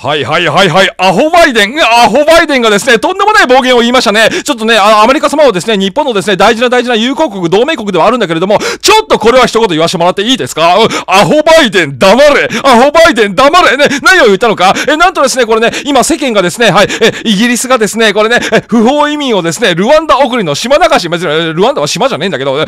はいはいはいはい。アホバイデン、アホバイデンがですね、とんでもない暴言を言いましたね。ちょっとね、あの、アメリカ様をですね、日本のですね、大事な大事な友好国、同盟国ではあるんだけれども、ちょっとこれは一言言わせてもらっていいですかアホバイデン黙れアホバイデン黙れね、何を言ったのかえ、なんとですね、これね、今世間がですね、はい、え、イギリスがですね、これね、不法移民をですね、ルワンダ送りの島流し、別に、ルワンダは島じゃねえんだけど、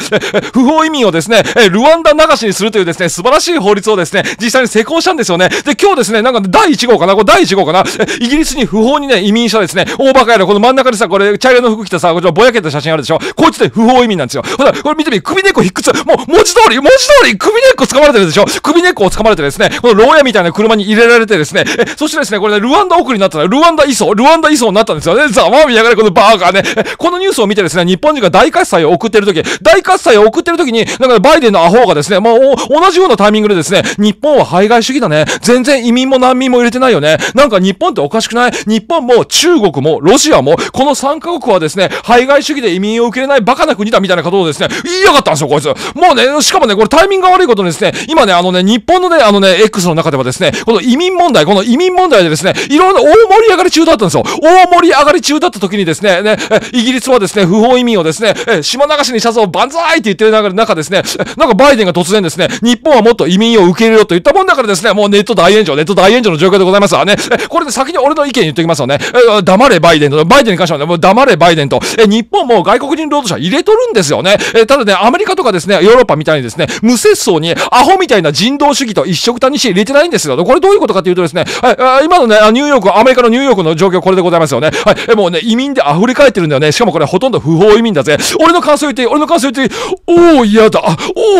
不法移民をですね、ルワンダ流しにするというですね、素晴らしい法律をですね、実際に施行したんですよね。で、今日ですね、なんか第1号かなこれ第1号かな イギリスに不法にね、移民したですね、大バカ野郎、この真ん中でさ、これ、茶色の服着たさ、こちらぼやけた写真あるでしょこいつで不法移民なんですよ。ほら、これ見てみ、首根っこ引っくつ、もう文字通り、文字通り首根っこ掴まれてるでしょ首根っこを掴まれてですね、この牢屋みたいな車に入れられてですね、え、そしてですね、これね、ルワンダ奥になったら、ルワンダ移送、ルワンダ移送になったんですよね。ざまあやがれ、このバーガーね。このニュースを見てですね、日本人が大喝采を送ってるとき、大喝采を送ってるときに、なんかバイデンのアホがですね、もう同じようなタイミングでですね、日本は排外主義だね。全然移民も難民も入れてないよね。ね。なんか日本っておかしくない日本も中国もロシアも、この3カ国はですね、排外主義で移民を受け入れないバカな国だみたいなことをですね、言いやがったんですよ、こいつ。もうね、しかもね、これタイミングが悪いことにですね、今ね、あのね、日本のね、あのね、X の中ではですね、この移民問題、この移民問題でですね、いろんな大盛り上がり中だったんですよ。大盛り上がり中だった時にですね、ね、イギリスはですね、不法移民をですね、島流しに車窓万歳って言ってる中ですね、なんかバイデンが突然ですね、日本はもっと移民を受け入れろと言ったもんだからですね、もうネット大炎上、ネット大炎上の状況でございます。ね。これで先に俺の意見言っておきますよね。黙れバイデンと、バイデンに関してはね、もう黙れバイデンと、え、日本も外国人労働者入れとるんですよね。え、ただね、アメリカとかですね、ヨーロッパみたいにですね、無節操にアホみたいな人道主義と一緒くたにし入れてないんですよ。これどういうことかというとですね、はい、今のね、ニューヨーク、アメリカのニューヨークの状況これでございますよね。はい、もうね、移民で溢れ返ってるんだよね。しかもこれほとんど不法移民だぜ。俺の感想言って、俺の感想言って、おお、嫌だ。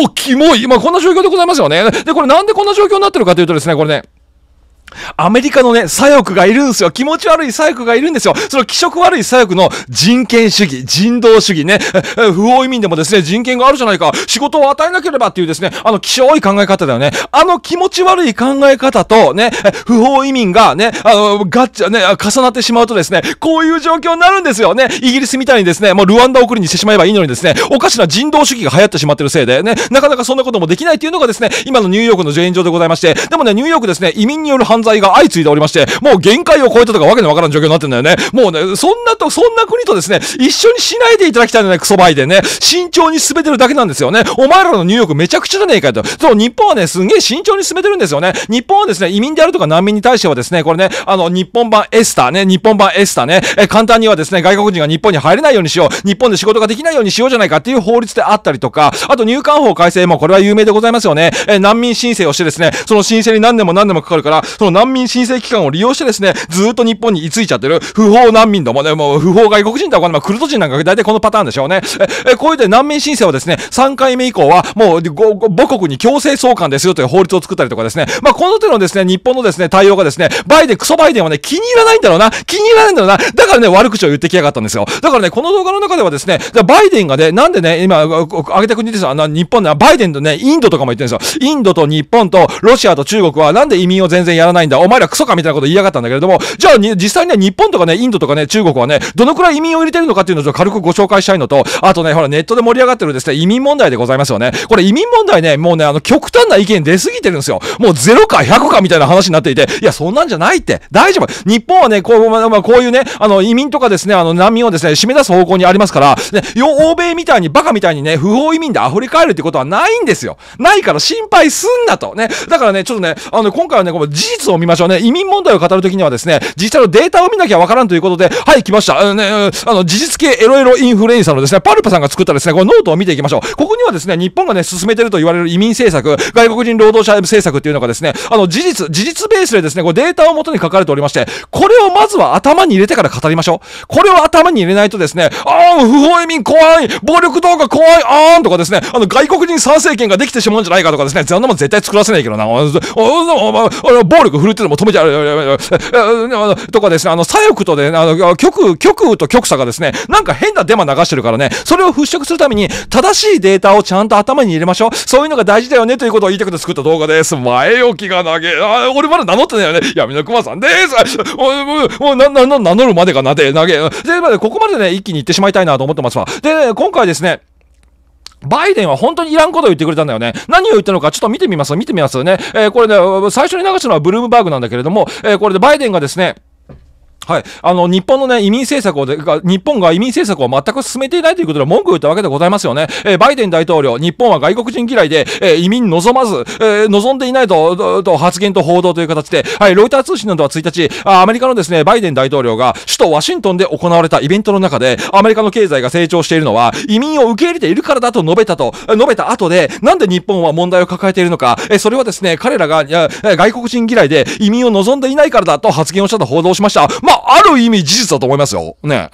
おお、キモい。まあ、こんな状況でございますよね。で、これなんでこんな状況になってるかというとですね、これね、アメリカのね、左翼がいるんですよ。気持ち悪い左翼がいるんですよ。その気色悪い左翼の人権主義、人道主義ね、不法移民でもですね、人権があるじゃないか、仕事を与えなければっていうですね、あの、希少い考え方だよね。あの気持ち悪い考え方とね、不法移民がね、あの、ガッチャね、重なってしまうとですね、こういう状況になるんですよね。イギリスみたいにですね、もうルワンダ送りにしてしまえばいいのにですね、おかしな人道主義が流行ってしまってるせいでね、なかなかそんなこともできないっていうのがですね、今のニューヨークの現上でございまして、でもね、ニューヨークですね、移民による犯犯罪が相次いでおりまして、もう限界を超えたとかわけのわからん状況になってんだよね。もうね、そんなと、そんな国とですね、一緒にしないでいただきたいのね、クソバイデンね。慎重に進めてるだけなんですよね。お前らのニューヨークめちゃくちゃじゃねえかよと。そう、日本はね、すんげえ慎重に進めてるんですよね。日本はですね、移民であるとか難民に対してはですね、これね、あの、日本版エスターね、日本版エスターね、え、簡単にはですね、外国人が日本に入れないようにしよう。日本で仕事ができないようにしようじゃないかっていう法律であったりとか、あと入管法改正もこれは有名でございますよね。え、難民申請をしてですね、その申請に何年も何年もかかるから、その難民申請期間を利用してですね、ずっと日本に居ついちゃってる不法難民どもね、もう不法外国人だも、まあ、クルト人なんか大体このパターンでしょうね。え、えこういうで難民申請はですね、3回目以降はもう母国に強制送還ですよという法律を作ったりとかですね、まあ、この手のですね、日本のですね、対応がですね、バイデン、クソバイデンはね、気に入らないんだろうな、気に入らないんだろうな、だからね、悪口を言ってきやがったんですよ。だからね、この動画の中ではですね、バイデンがね、なんでね、今、挙げた国ですよ、あの、日本で、バイデンとね、インドとかも言ってるんですよ。インドと日本とロシアと中国はなんで移民を全然やらないないんだ。お前らクソかみたいなこと言いやがったんだけれども、じゃあ実際には日本とかね、インドとかね、中国はね、どのくらい移民を入れてるのかっていうのを軽くご紹介したいのと、あとね、ほら、ネットで盛り上がってるですね、移民問題でございますよね。これ移民問題ね、もうね、あの、極端な意見出すぎてるんですよ。もうゼロか100かみたいな話になっていて、いや、そんなんじゃないって。大丈夫。日本はね、こう、ままあ、こういうね、あの、移民とかですね、あの、難民をですね、締め出す方向にありますから、ね、欧米みたいに、バカみたいにね、不法移民で溢れ返るってことはないんですよ。ないから心配すんなと。ね。だからね、ちょっとね、あの、今回はね、この事実を見ましょうね。移民問題を語るときにはですね、実際のデータを見なきゃわからんということで、はい、来ました。あのね、あの、事実系エロエロインフルエンサーのですね、パルパさんが作ったですね、このノートを見ていきましょう。ここにはですね、日本がね、進めてると言われる移民政策、外国人労働者政策っていうのがですね、あの、事実、事実ベースでですね、こうデータを元に書かれておりまして、これをまずは頭に入れてから語りましょう。これを頭に入れないとですね、あーん、不法移民怖い暴力動画怖いあーんとかですね、あの、外国人参政権ができてしまうんじゃないかとかですね、そんなもん絶対作らせないけどな。暴力振るってのも止めちゃう、とかですね、あの、左翼とで、あの、極、極右と極左がですね、なんか変なデマ流してるからね、それを払拭するために、正しいデータをちゃんと頭に入れましょう。そういうのが大事だよね、ということを言いたくて作った動画です。前置きが投げ、あ、俺まだ名乗ってないよね。闇の熊さんです。もう、な、な、名乗るまでがなで、投げ。で、ここまでね、一気に行ってしまいたいなと思ってますわ。で、今回ですね、バイデンは本当にいらんことを言ってくれたんだよね。何を言ったのかちょっと見てみます。見てみますね。えー、これね、最初に流したのはブルームバーグなんだけれども、えー、これでバイデンがですね、はい、あの日本の、ね、移民政策を日本が移民政策を全く進めていないということで文句を言ったわけでございますよね、えー、バイデン大統領、日本は外国人嫌いで、えー、移民望まず、えー、望んでいないとと発言と報道という形で、はい、ロイター通信などは1日、アメリカのです、ね、バイデン大統領が首都ワシントンで行われたイベントの中で、アメリカの経済が成長しているのは移民を受け入れているからだと述べたと述べた後で、なんで日本は問題を抱えているのか、えー、それはです、ね、彼らが外国人嫌いで移民を望んでいないからだと発言をしたと報道しました。まあ、ある意味事実だと思いますよ。ね。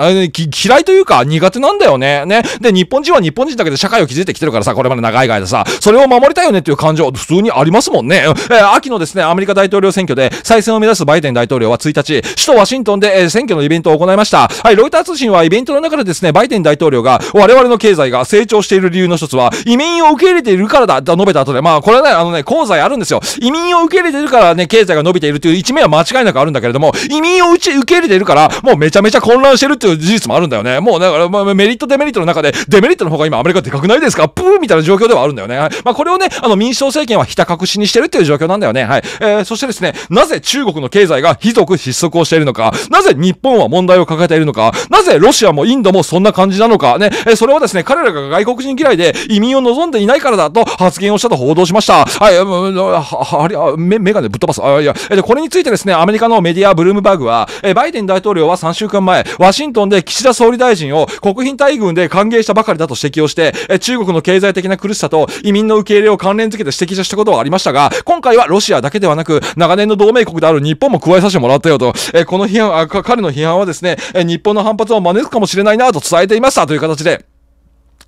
嫌いというか苦手なんだよね。ね。で、日本人は日本人だけで社会を築いてきてるからさ、これまで長い間さ、それを守りたいよねっていう感情、普通にありますもんね。えー、秋のですね、アメリカ大統領選挙で再選を目指すバイデン大統領は1日、首都ワシントンで、えー、選挙のイベントを行いました。はい、ロイター通信はイベントの中でですね、バイデン大統領が、我々の経済が成長している理由の一つは、移民を受け入れているからだ、と述べた後で、まあ、これはね、あのね、功罪あるんですよ。移民を受け入れてるからね、経済が伸びているという一面は間違いなくあるんだけれども、移民を受受け入れているから、もうめちゃめちゃ混乱してるっていう事実もあるんだよね。もうだから、まあ、メリット、デメリットの中で、デメリットの方が今アメリカでかくないですかプーみたいな状況ではあるんだよね。はい、まあ、これをね、あの民主党政権はひた隠しにしてるっていう状況なんだよね。はい。えー、そしてですね、なぜ中国の経済がひどく失速をしているのか、なぜ日本は問題を抱えているのか、なぜロシアもインドもそんな感じなのか、ね、えー、それはですね、彼らが外国人嫌いで移民を望んでいないからだと発言をしたと報道しました。はい、うん、あれ、メガネぶっ飛ばす。あ、いや、で、これについてですね、アメリカのメディアブルームバーグは、バイデン大統領は3週間前、ワシントンで岸田総理大臣を国賓待遇で歓迎したばかりだと指摘をして、中国の経済的な苦しさと移民の受け入れを関連づけて指摘したことはありましたが、今回はロシアだけではなく、長年の同盟国である日本も加えさせてもらったよと、えこの批判、彼の批判はですね、日本の反発を招くかもしれないなと伝えていましたという形で、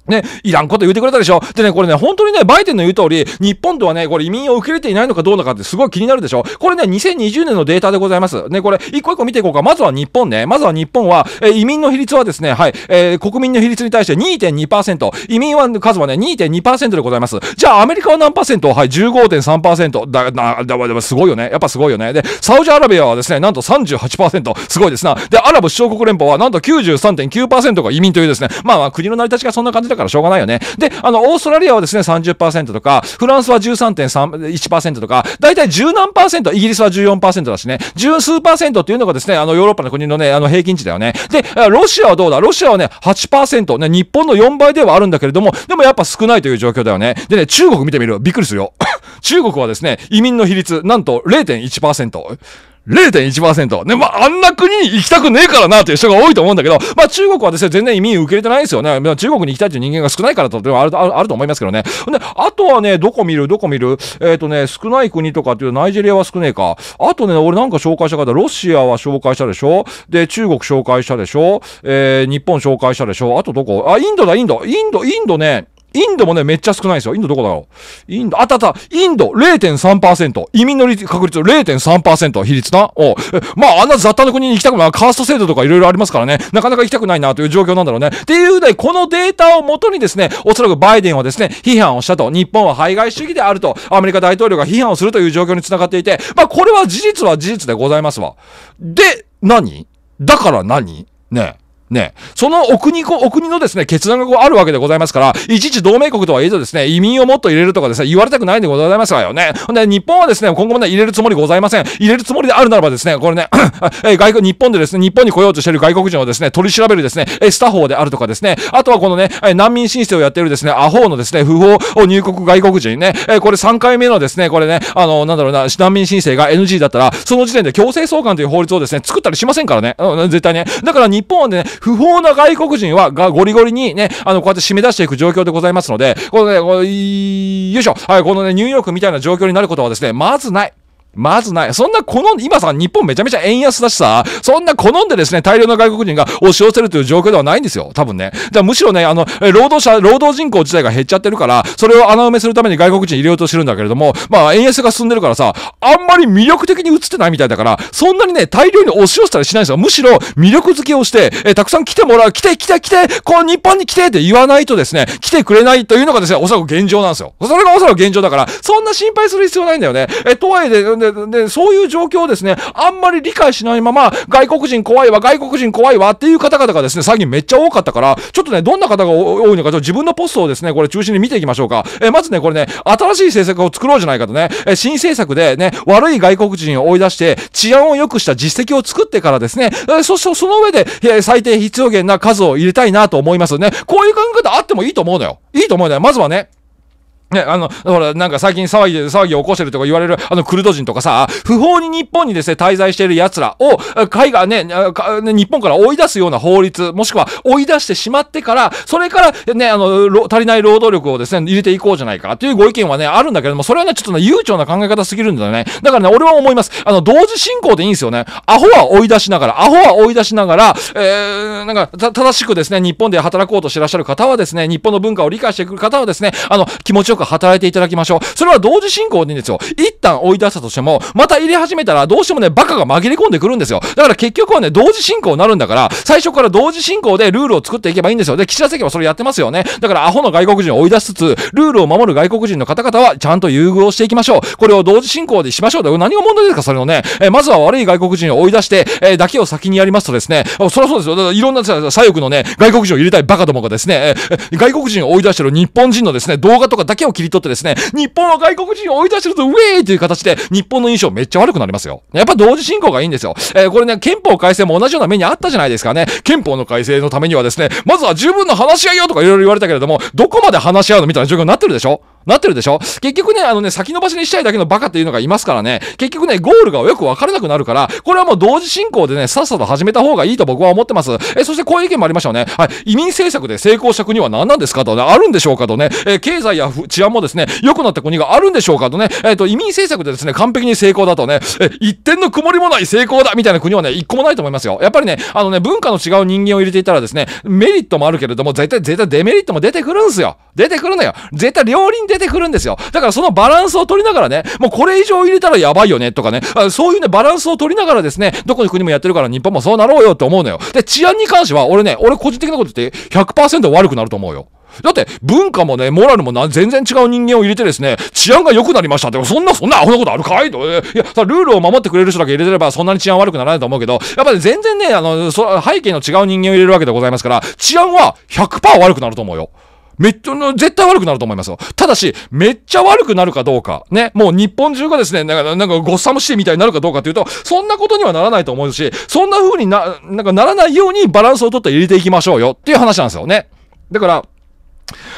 ね、いらんこと言うてくれたでしょ。でね、これね、本当にね、バイデンの言う通り、日本とはね、これ移民を受け入れていないのかどうなのかってすごい気になるでしょ。これね、2020年のデータでございます。ね、これ、一個一個見ていこうか。まずは日本ね。まずは日本は、え移民の比率はですね、はい、えー、国民の比率に対して2.2%。移民は、数はね、2.2%でございます。じゃあ、アメリカは何はい、15.3%。だ、だ、だ、だ、すごいよね。やっぱすごいよね。で、サウジアラビアはですね、なんと38%。すごいですな。で、アラブ首長国連邦はなんと93.9%が移民というですね、まあ、まあ、国の成り立ちがそんな感じだからしょうがないよね。で、あの、オーストラリアはですね、30%とか、フランスは13.1%とか、だいたい10何イギリスは14%だしね、十数っていうのがですね、あの、ヨーロッパの国のね、あの、平均値だよね。で、ロシアはどうだロシアはね、8%。ね、日本の4倍ではあるんだけれども、でもやっぱ少ないという状況だよね。でね、中国見てみるびっくりするよ。中国はですね、移民の比率、なんと0.1%。0.1%。ね、まあ、あんな国に行きたくねえからなという人が多いと思うんだけど、まあ、中国はですね、全然移民受け入れてないんですよね。まあ、中国に行きたいという人間が少ないからとではあるあると思いますけどね。で、あとはね、どこ見るどこ見るえっ、ー、とね、少ない国とかっていうナイジェリアは少ねえか。あとね、俺なんか紹介した方、ロシアは紹介したでしょで、中国紹介したでしょえー、日本紹介したでしょあとどこあ、インドだ、インド。インド、インドね。インドもね、めっちゃ少ないですよ。インドどこだろうインド、あったあったインド0.3%移民の確率0.3%比率なおまあ、あんな雑多な国に行きたくない。カースト制度とかいろいろありますからね。なかなか行きたくないなという状況なんだろうね。っていうね、このデータをもとにですね、おそらくバイデンはですね、批判をしたと。日本は排外主義であると。アメリカ大統領が批判をするという状況につながっていて、まあ、これは事実は事実でございますわ。で、何だから何ねね、そのお国お国のですね、決断がこうあるわけでございますから、いちいち同盟国とはいえどですね、移民をもっと入れるとかですね、言われたくないんでございますわよね。で、日本はですね、今後もね、入れるつもりございません。入れるつもりであるならばですね、これね、え外国、日本でですね、日本に来ようとしている外国人をですね、取り調べるですね、スタ法であるとかですね、あとはこのね、難民申請をやっているですね、アホのですね、不法入国外国人ね、えこれ3回目のですね、これね、あの、なんだろうな、難民申請が NG だったら、その時点で強制送還という法律をですね、作ったりしませんからね。うん、絶対ね。だから日本はね、不法な外国人は、が、ゴリゴリにね、あの、こうやって締め出していく状況でございますので、このね、このよいしょ、はい、このね、ニューヨークみたいな状況になることはですね、まずない。まずない。そんな好んで、今さ、日本めちゃめちゃ円安だしさ、そんな好んでですね、大量の外国人が押し寄せるという状況ではないんですよ。多分ね。じあむしろね、あの、労働者、労働人口自体が減っちゃってるから、それを穴埋めするために外国人入れようとしてるんだけれども、まあ、円安が進んでるからさ、あんまり魅力的に映ってないみたいだから、そんなにね、大量に押し寄せたりしないんですよ。むしろ、魅力付けをして、え、たくさん来てもらう、来て、来て、来て、この日本に来てって言わないとですね、来てくれないというのがですね、おそらく現状なんですよ。それがおそらく現状だから、そんな心配する必要ないんだよね。え、とはいえ、で、で、そういう状況をですね、あんまり理解しないまま、外国人怖いわ、外国人怖いわっていう方々がですね、最近めっちゃ多かったから、ちょっとね、どんな方が多いのか、ちょっと自分のポストをですね、これ中心に見ていきましょうか。えまずね、これね、新しい政策を作ろうじゃないかとね、え新政策でね、悪い外国人を追い出して、治安を良くした実績を作ってからですね、えそしてその上で、え最低必要限な数を入れたいなと思いますね。こういう考え方あってもいいと思うのよ。いいと思うのよ。まずはね。ね、あの、ほら、なんか最近騒ぎ、騒ぎを起こしてるとか言われる、あの、クルド人とかさ、不法に日本にですね、滞在している奴らを、海外ね、日本から追い出すような法律、もしくは追い出してしまってから、それから、ね、あの、足りない労働力をですね、入れていこうじゃないか、というご意見はね、あるんだけども、それはね、ちょっとね、悠長な考え方すぎるんだよね。だからね、俺は思います。あの、同時進行でいいんですよね。アホは追い出しながら、アホは追い出しながら、えー、なんか、正しくですね、日本で働こうとしてらっしゃる方はですね、日本の文化を理解してくる方はですね、あの、気持ちよくく働いていただきましょう。それは同時進行でいいんですよ。一旦追い出したとしても、また入れ始めたら、どうしてもね、バカが紛れ込んでくるんですよ。だから結局はね、同時進行になるんだから、最初から同時進行でルールを作っていけばいいんですよ。で、岸田政権はそれやってますよね。だから、アホの外国人を追い出しつつ、ルールを守る外国人の方々は、ちゃんと優遇をしていきましょう。これを同時進行でしましょう。で、何が問題ですか、それのね。えまずは悪い外国人を追い出して、えだけを先にやりますとですね、そりゃそうですよ。だからいろんな左翼のね、外国人を入れたいバカどもがですね、え外国人を追い出してる日本人のですね、動画とかだけをを切り取ってですね、日本は外国人を追い出してるぞ、ウェーという形で、日本の印象めっちゃ悪くなりますよ。やっぱ同時進行がいいんですよ。えー、これね、憲法改正も同じような目にあったじゃないですかね。憲法の改正のためにはですね、まずは十分の話し合いよとかいろいろ言われたけれども、どこまで話し合うのみたいな状況になってるでしょなってるでしょ結局ね、あのね、先延ばしにしたいだけのバカっていうのがいますからね、結局ね、ゴールがよくわからなくなるから、これはもう同時進行でね、さっさと始めた方がいいと僕は思ってます。え、そしてこういう意見もありましたよね。はい、移民政策で成功した国は何なんですかとね、あるんでしょうかとね、え、経済や治安もですね、良くなった国があるんでしょうかとね、えっ、ー、と、移民政策でですね、完璧に成功だとね、え、一点の曇りもない成功だみたいな国はね、一個もないと思いますよ。やっぱりね、あのね、文化の違う人間を入れていたらですね、メリットもあるけれども、絶対、絶対デメリットも出てくるんすよ。出てくるのよ。絶対両輪出てくるんですよ。だからそのバランスを取りながらね、もうこれ以上入れたらやばいよねとかね、そういうね、バランスを取りながらですね、どこの国もやってるから日本もそうなろうよって思うのよ。で、治安に関しては、俺ね、俺個人的なこと言って100%悪くなると思うよ。だって、文化もね、モラルもな全然違う人間を入れてですね、治安が良くなりましたって、そんな、そんなアホなことあるかいと。いや、さ、ルールを守ってくれる人だけ入れてれば、そんなに治安悪くならないと思うけど、やっぱり全然ね、あの、そ背景の違う人間を入れるわけでございますから、治安は100%悪くなると思うよ。めっちゃ、絶対悪くなると思いますよ。ただし、めっちゃ悪くなるかどうか、ね、もう日本中がですね、なんか、なんかごっさむしいみたいになるかどうかというと、そんなことにはならないと思うし、そんな風にな、なんかならないようにバランスをとって入れていきましょうよっていう話なんですよね。だから、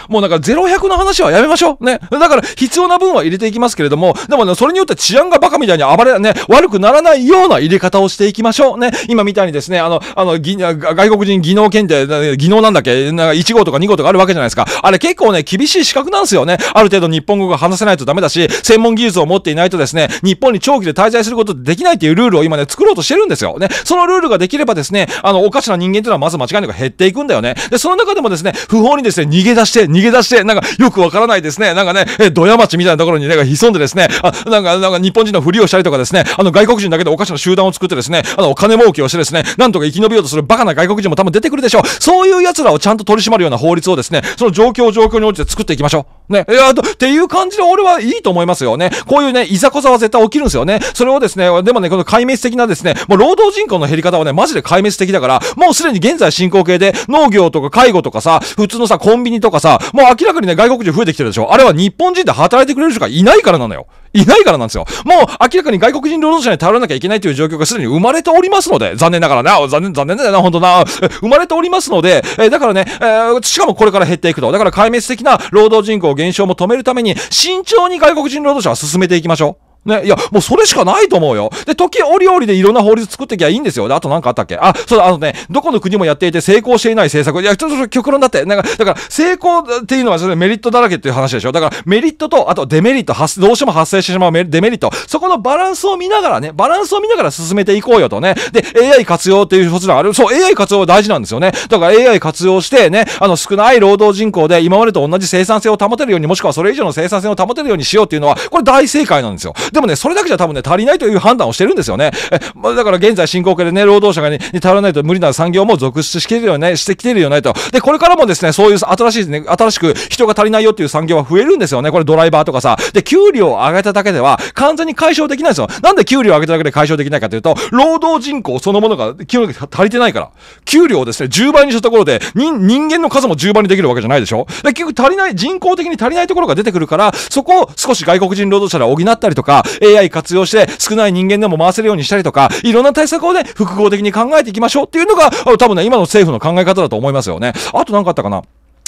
もうなんか0100の話はやめましょう。ね。だから必要な分は入れていきますけれども、でもね、それによって治安がバカみたいに暴れ、ね、悪くならないような入れ方をしていきましょう。ね。今みたいにですね、あの、あの、外国人技能検定、技能なんだっけなんか1号とか2号とかあるわけじゃないですか。あれ結構ね、厳しい資格なんですよね。ある程度日本語が話せないとダメだし、専門技術を持っていないとですね、日本に長期で滞在することできないっていうルールを今ね、作ろうとしてるんですよ。ね。そのルールができればですね、あの、おかしな人間というのはまず間違いなく減っていくんだよね。で、その中でもですね、不法にですね、逃げ出出して、逃げ出して、なんかよくわからないですね。なんかね、え、ドヤ町みたいなところになんか潜んでですね、あ、なんか、なんか日本人のふりをしたりとかですね、あの外国人だけでおかしな集団を作ってですね、あのお金儲けをしてですね、なんとか生き延びようとするバカな外国人も多分出てくるでしょう。そういう奴らをちゃんと取り締まるような法律をですね、その状況状況に応じて作っていきましょう。ね。いや、っていう感じで俺はいいと思いますよね。こういうね、いざこざは絶対起きるんですよね。それをですね、でもね、この壊滅的なですね、もう労働人口の減り方はね、マジで壊滅的だから、もうすでに現在進行形で、農業とか介護とかさ、普通のさ、コンビニとかとかさ、もう明らかにね、外国人増えてきてるでしょあれは日本人で働いてくれる人がいないからなのよ。いないからなんですよ。もう明らかに外国人労働者に頼らなきゃいけないという状況がすでに生まれておりますので、残念ながらな、残念、残念だよな、ほんとな、生まれておりますので、えだからね、えー、しかもこれから減っていくと。だから壊滅的な労働人口減少も止めるために、慎重に外国人労働者は進めていきましょう。ね、いや、もうそれしかないと思うよ。で、時折々でいろんな法律作ってきゃいいんですよ。で、あとなんかあったっけあ、そうだ、あのね、どこの国もやっていて成功していない政策。いや、ちょっと極論だって、なんか、だから、成功っていうのはそれメリットだらけっていう話でしょ。だから、メリットと、あとデメリット、発どうしても発生してしまうデメリット。そこのバランスを見ながらね、バランスを見ながら進めていこうよとね。で、AI 活用っていうこちがある。そう、AI 活用は大事なんですよね。だから AI 活用してね、あの、少ない労働人口で今までと同じ生産性を保てるように、もしくはそれ以上の生産性を保てるようにしようっていうのは、これ大正解なんですよ。でもね、それだけじゃ多分ね、足りないという判断をしてるんですよね。えま、だから現在進行形でね、労働者がに足らないと無理な産業も続出してきるよね、してきてるよねと。で、これからもですね、そういう新しいね、新しく人が足りないよっていう産業は増えるんですよね。これドライバーとかさ。で、給料を上げただけでは完全に解消できないんですよ。なんで給料を上げただけで解消できないかというと、労働人口そのものが給料が足りてないから。給料をですね、10倍にしたところで、人間の数も10倍にできるわけじゃないでしょで、結局足りない、人口的に足りないところが出てくるから、そこを少し外国人労働者で補ったりとか、AI 活用して少ない人間でも回せるようにしたりとか、いろんな対策をね、複合的に考えていきましょうっていうのが、多分ね、今の政府の考え方だと思いますよね。あと何かあったかな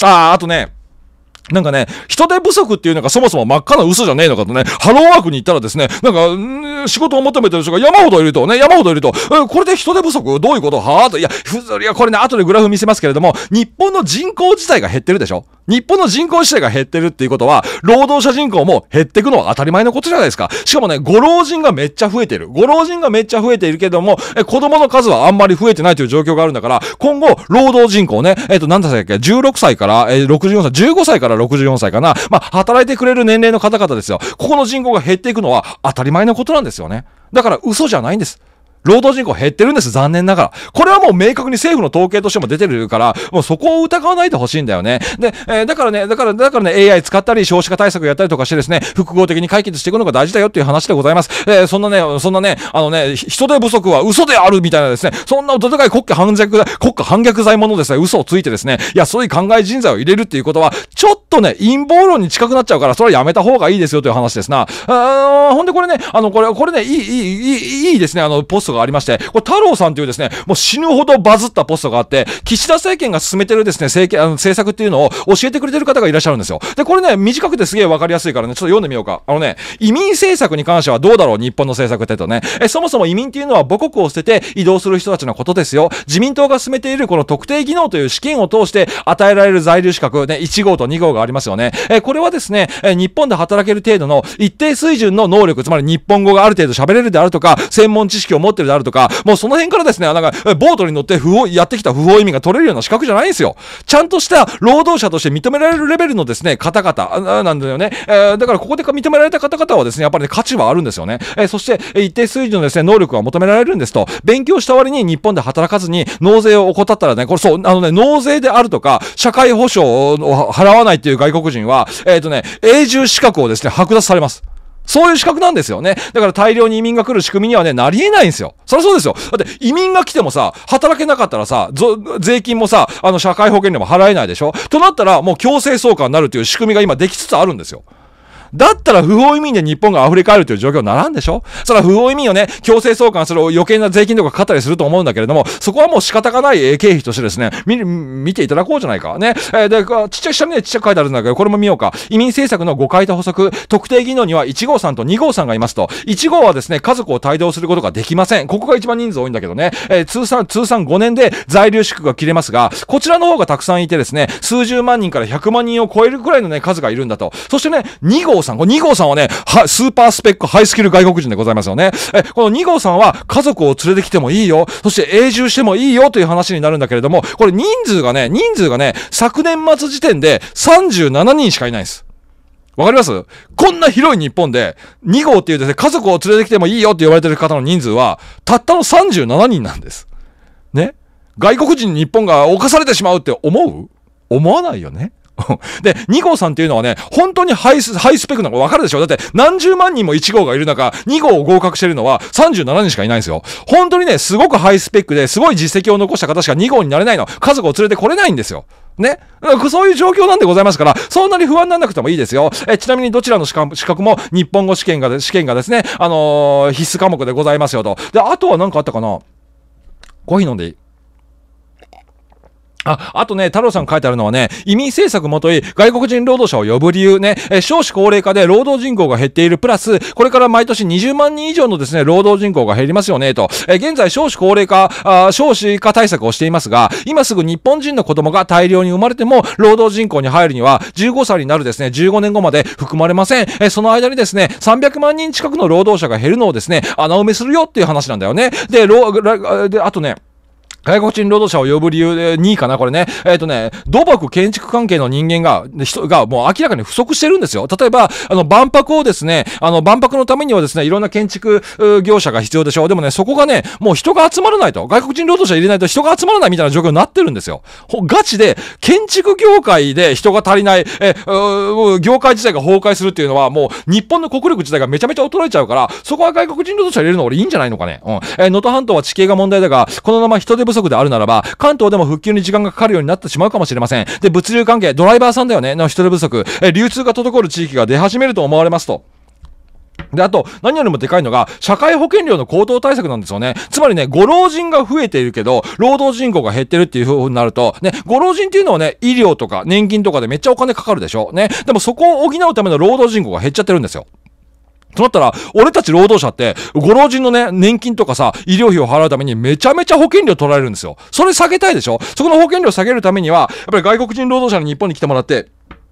ああ、あとね、なんかね、人手不足っていうのがそもそも真っ赤な嘘じゃねえのかとね、ハローワークに行ったらですね、なんか、仕事を求めてる人が山ほどいるとね、山ほどいると、これで人手不足どういうことはあと、いや、ふずりはこれね、後でグラフ見せますけれども、日本の人口自体が減ってるでしょ日本の人口自体が減ってるっていうことは、労働者人口も減ってくのは当たり前のことじゃないですか。しかもね、ご老人がめっちゃ増えてる。ご老人がめっちゃ増えているけども、え、子供の数はあんまり増えてないという状況があるんだから、今後、労働人口ね、えっ、と、と、何だっけ、16歳から、え64歳、15歳から64歳かな。まあ、働いてくれる年齢の方々ですよ。ここの人口が減っていくのは当たり前のことなんですよね。だから嘘じゃないんです。労働人口減ってるんです、残念ながら。これはもう明確に政府の統計としても出てるから、もうそこを疑わないでほしいんだよね。で、えー、だからね、だから、だからね、AI 使ったり、少子化対策やったりとかしてですね、複合的に解決していくのが大事だよっていう話でございます。えー、そんなね、そんなね、あのね、人手不足は嘘であるみたいなですね、そんなどかい国家反逆罪、国家反逆罪ものですね、嘘をついてですね、いや、そういう考え人材を入れるっていうことは、ちょっとね、陰謀論に近くなっちゃうから、それはやめた方がいいですよという話ですな。あほんでこれね、あの、これ、これね、いい、いい、いい、いいですね、あの、ポストがありまして、これ太郎さんというですね、もう死ぬほどバズったポストがあって、岸田政権が進めてるですね、政権、あの政策っていうのを教えてくれてる方がいらっしゃるんですよ。で、これね、短くてすげえわかりやすいからね、ちょっと読んでみようか。あのね、移民政策に関してはどうだろう、日本の政策ってとね。え、そもそも移民っていうのは母国を捨てて移動する人たちのことですよ。自民党が進めているこの特定技能という試験を通して与えられる在留資格、ね、1号と2号がありますよね。え、これはですね、え、日本で働ける程度の一定水準の能力、つまり日本語がある程度喋れるであるとか、専門知識を持ってるであるとか、もうその辺からですね、なんか、ボートに乗って不法、やってきた不法移民が取れるような資格じゃないんですよ。ちゃんとした労働者として認められるレベルのですね、方々、なんだよね。えー、だからここで認められた方々はですね、やっぱり、ね、価値はあるんですよね。えー、そして、一定水準のですね、能力が求められるんですと、勉強した割に日本で働かずに納税を怠ったらね、これそう、あのね、納税であるとか、社会保障を払わないっていう外国人は、えっ、ー、とね、永住資格をですね、剥奪されます。そういう資格なんですよね。だから大量に移民が来る仕組みにはね、なり得ないんですよ。そりゃそうですよ。だって移民が来てもさ、働けなかったらさ、税金もさ、あの社会保険料も払えないでしょとなったら、もう強制送還になるという仕組みが今できつつあるんですよ。だったら不法移民で日本が溢れ返るという状況にならんでしょそれは不法移民をね、強制送還する余計な税金とかかったりすると思うんだけれども、そこはもう仕方がない経費としてですね、見ていただこうじゃないか。ね。えー、で、ちっちゃい下にね、ちっちゃく書いてあるんだけど、これも見ようか。移民政策の誤解と補足。特定技能には1号さんと2号さんがいますと。1号はですね、家族を帯同することができません。ここが一番人数多いんだけどね。えー、通算、通算5年で在留宿が切れますが、こちらの方がたくさんいてですね、数十万人から100万人を超えるくらいのね、数がいるんだと。そしてね、2号さん。この2号さんはね、は、スーパースペックハイスキル外国人でございますよね。え、この2号さんは家族を連れてきてもいいよ。そして永住してもいいよという話になるんだけれども、これ人数がね、人数がね、昨年末時点で37人しかいないんです。わかりますこんな広い日本で、2号っていうですね、家族を連れてきてもいいよって言われてる方の人数は、たったの37人なんです。ね外国人に日本が侵されてしまうって思う思わないよね で、二号さんっていうのはね、本当にハイスハイスペックなのわかるでしょだって何十万人も1号がいる中、2号を合格してるのは37人しかいないんですよ。本当にね、すごくハイスペックで、すごい実績を残した方しか2号になれないの。家族を連れてこれないんですよ。ね。そういう状況なんでございますから、そんなに不安にならなくてもいいですよ。えちなみにどちらの資格も日本語試験が、試験がですね、あのー、必須科目でございますよと。で、あとは何かあったかなコーヒー飲んでいいあ、あとね、太郎さん書いてあるのはね、移民政策もとい、外国人労働者を呼ぶ理由ね、え少子高齢化で労働人口が減っているプラス、これから毎年20万人以上のですね、労働人口が減りますよね、と。え現在少子高齢化あ、少子化対策をしていますが、今すぐ日本人の子供が大量に生まれても、労働人口に入るには、15歳になるですね、15年後まで含まれません。えその間にですね、300万人近くの労働者が減るのをですね、穴埋めするよっていう話なんだよね。で、ろであとね、外国人労働者を呼ぶ理由で2位かな、これね。えっ、ー、とね、土木建築関係の人間が、人がもう明らかに不足してるんですよ。例えば、あの、万博をですね、あの、万博のためにはですね、いろんな建築業者が必要でしょう。でもね、そこがね、もう人が集まらないと。外国人労働者入れないと人が集まらないみたいな状況になってるんですよ。ほガチで、建築業界で人が足りない、え、業界自体が崩壊するっていうのは、もう日本の国力自体がめちゃめちゃ衰えちゃうから、そこは外国人労働者入れるの俺いいんじゃないのかね。うん。えー、能登半島は地形が問題だが、このまま人手不足であるならば、関東でも復旧に時間がかかるようになってしまうかもしれません。で、物流関係、ドライバーさんだよね、の人手不足、え流通が滞る地域が出始めると思われますと。で、あと、何よりもでかいのが、社会保険料の高騰対策なんですよね。つまりね、ご老人が増えているけど、労働人口が減ってるっていう風になると、ね、ご老人っていうのはね、医療とか年金とかでめっちゃお金かかるでしょ。ね。でもそこを補うための労働人口が減っちゃってるんですよ。となったら、俺たち労働者って、ご老人のね、年金とかさ、医療費を払うためにめちゃめちゃ保険料取られるんですよ。それ下げたいでしょそこの保険料下げるためには、やっぱり外国人労働者に日本に来てもらって、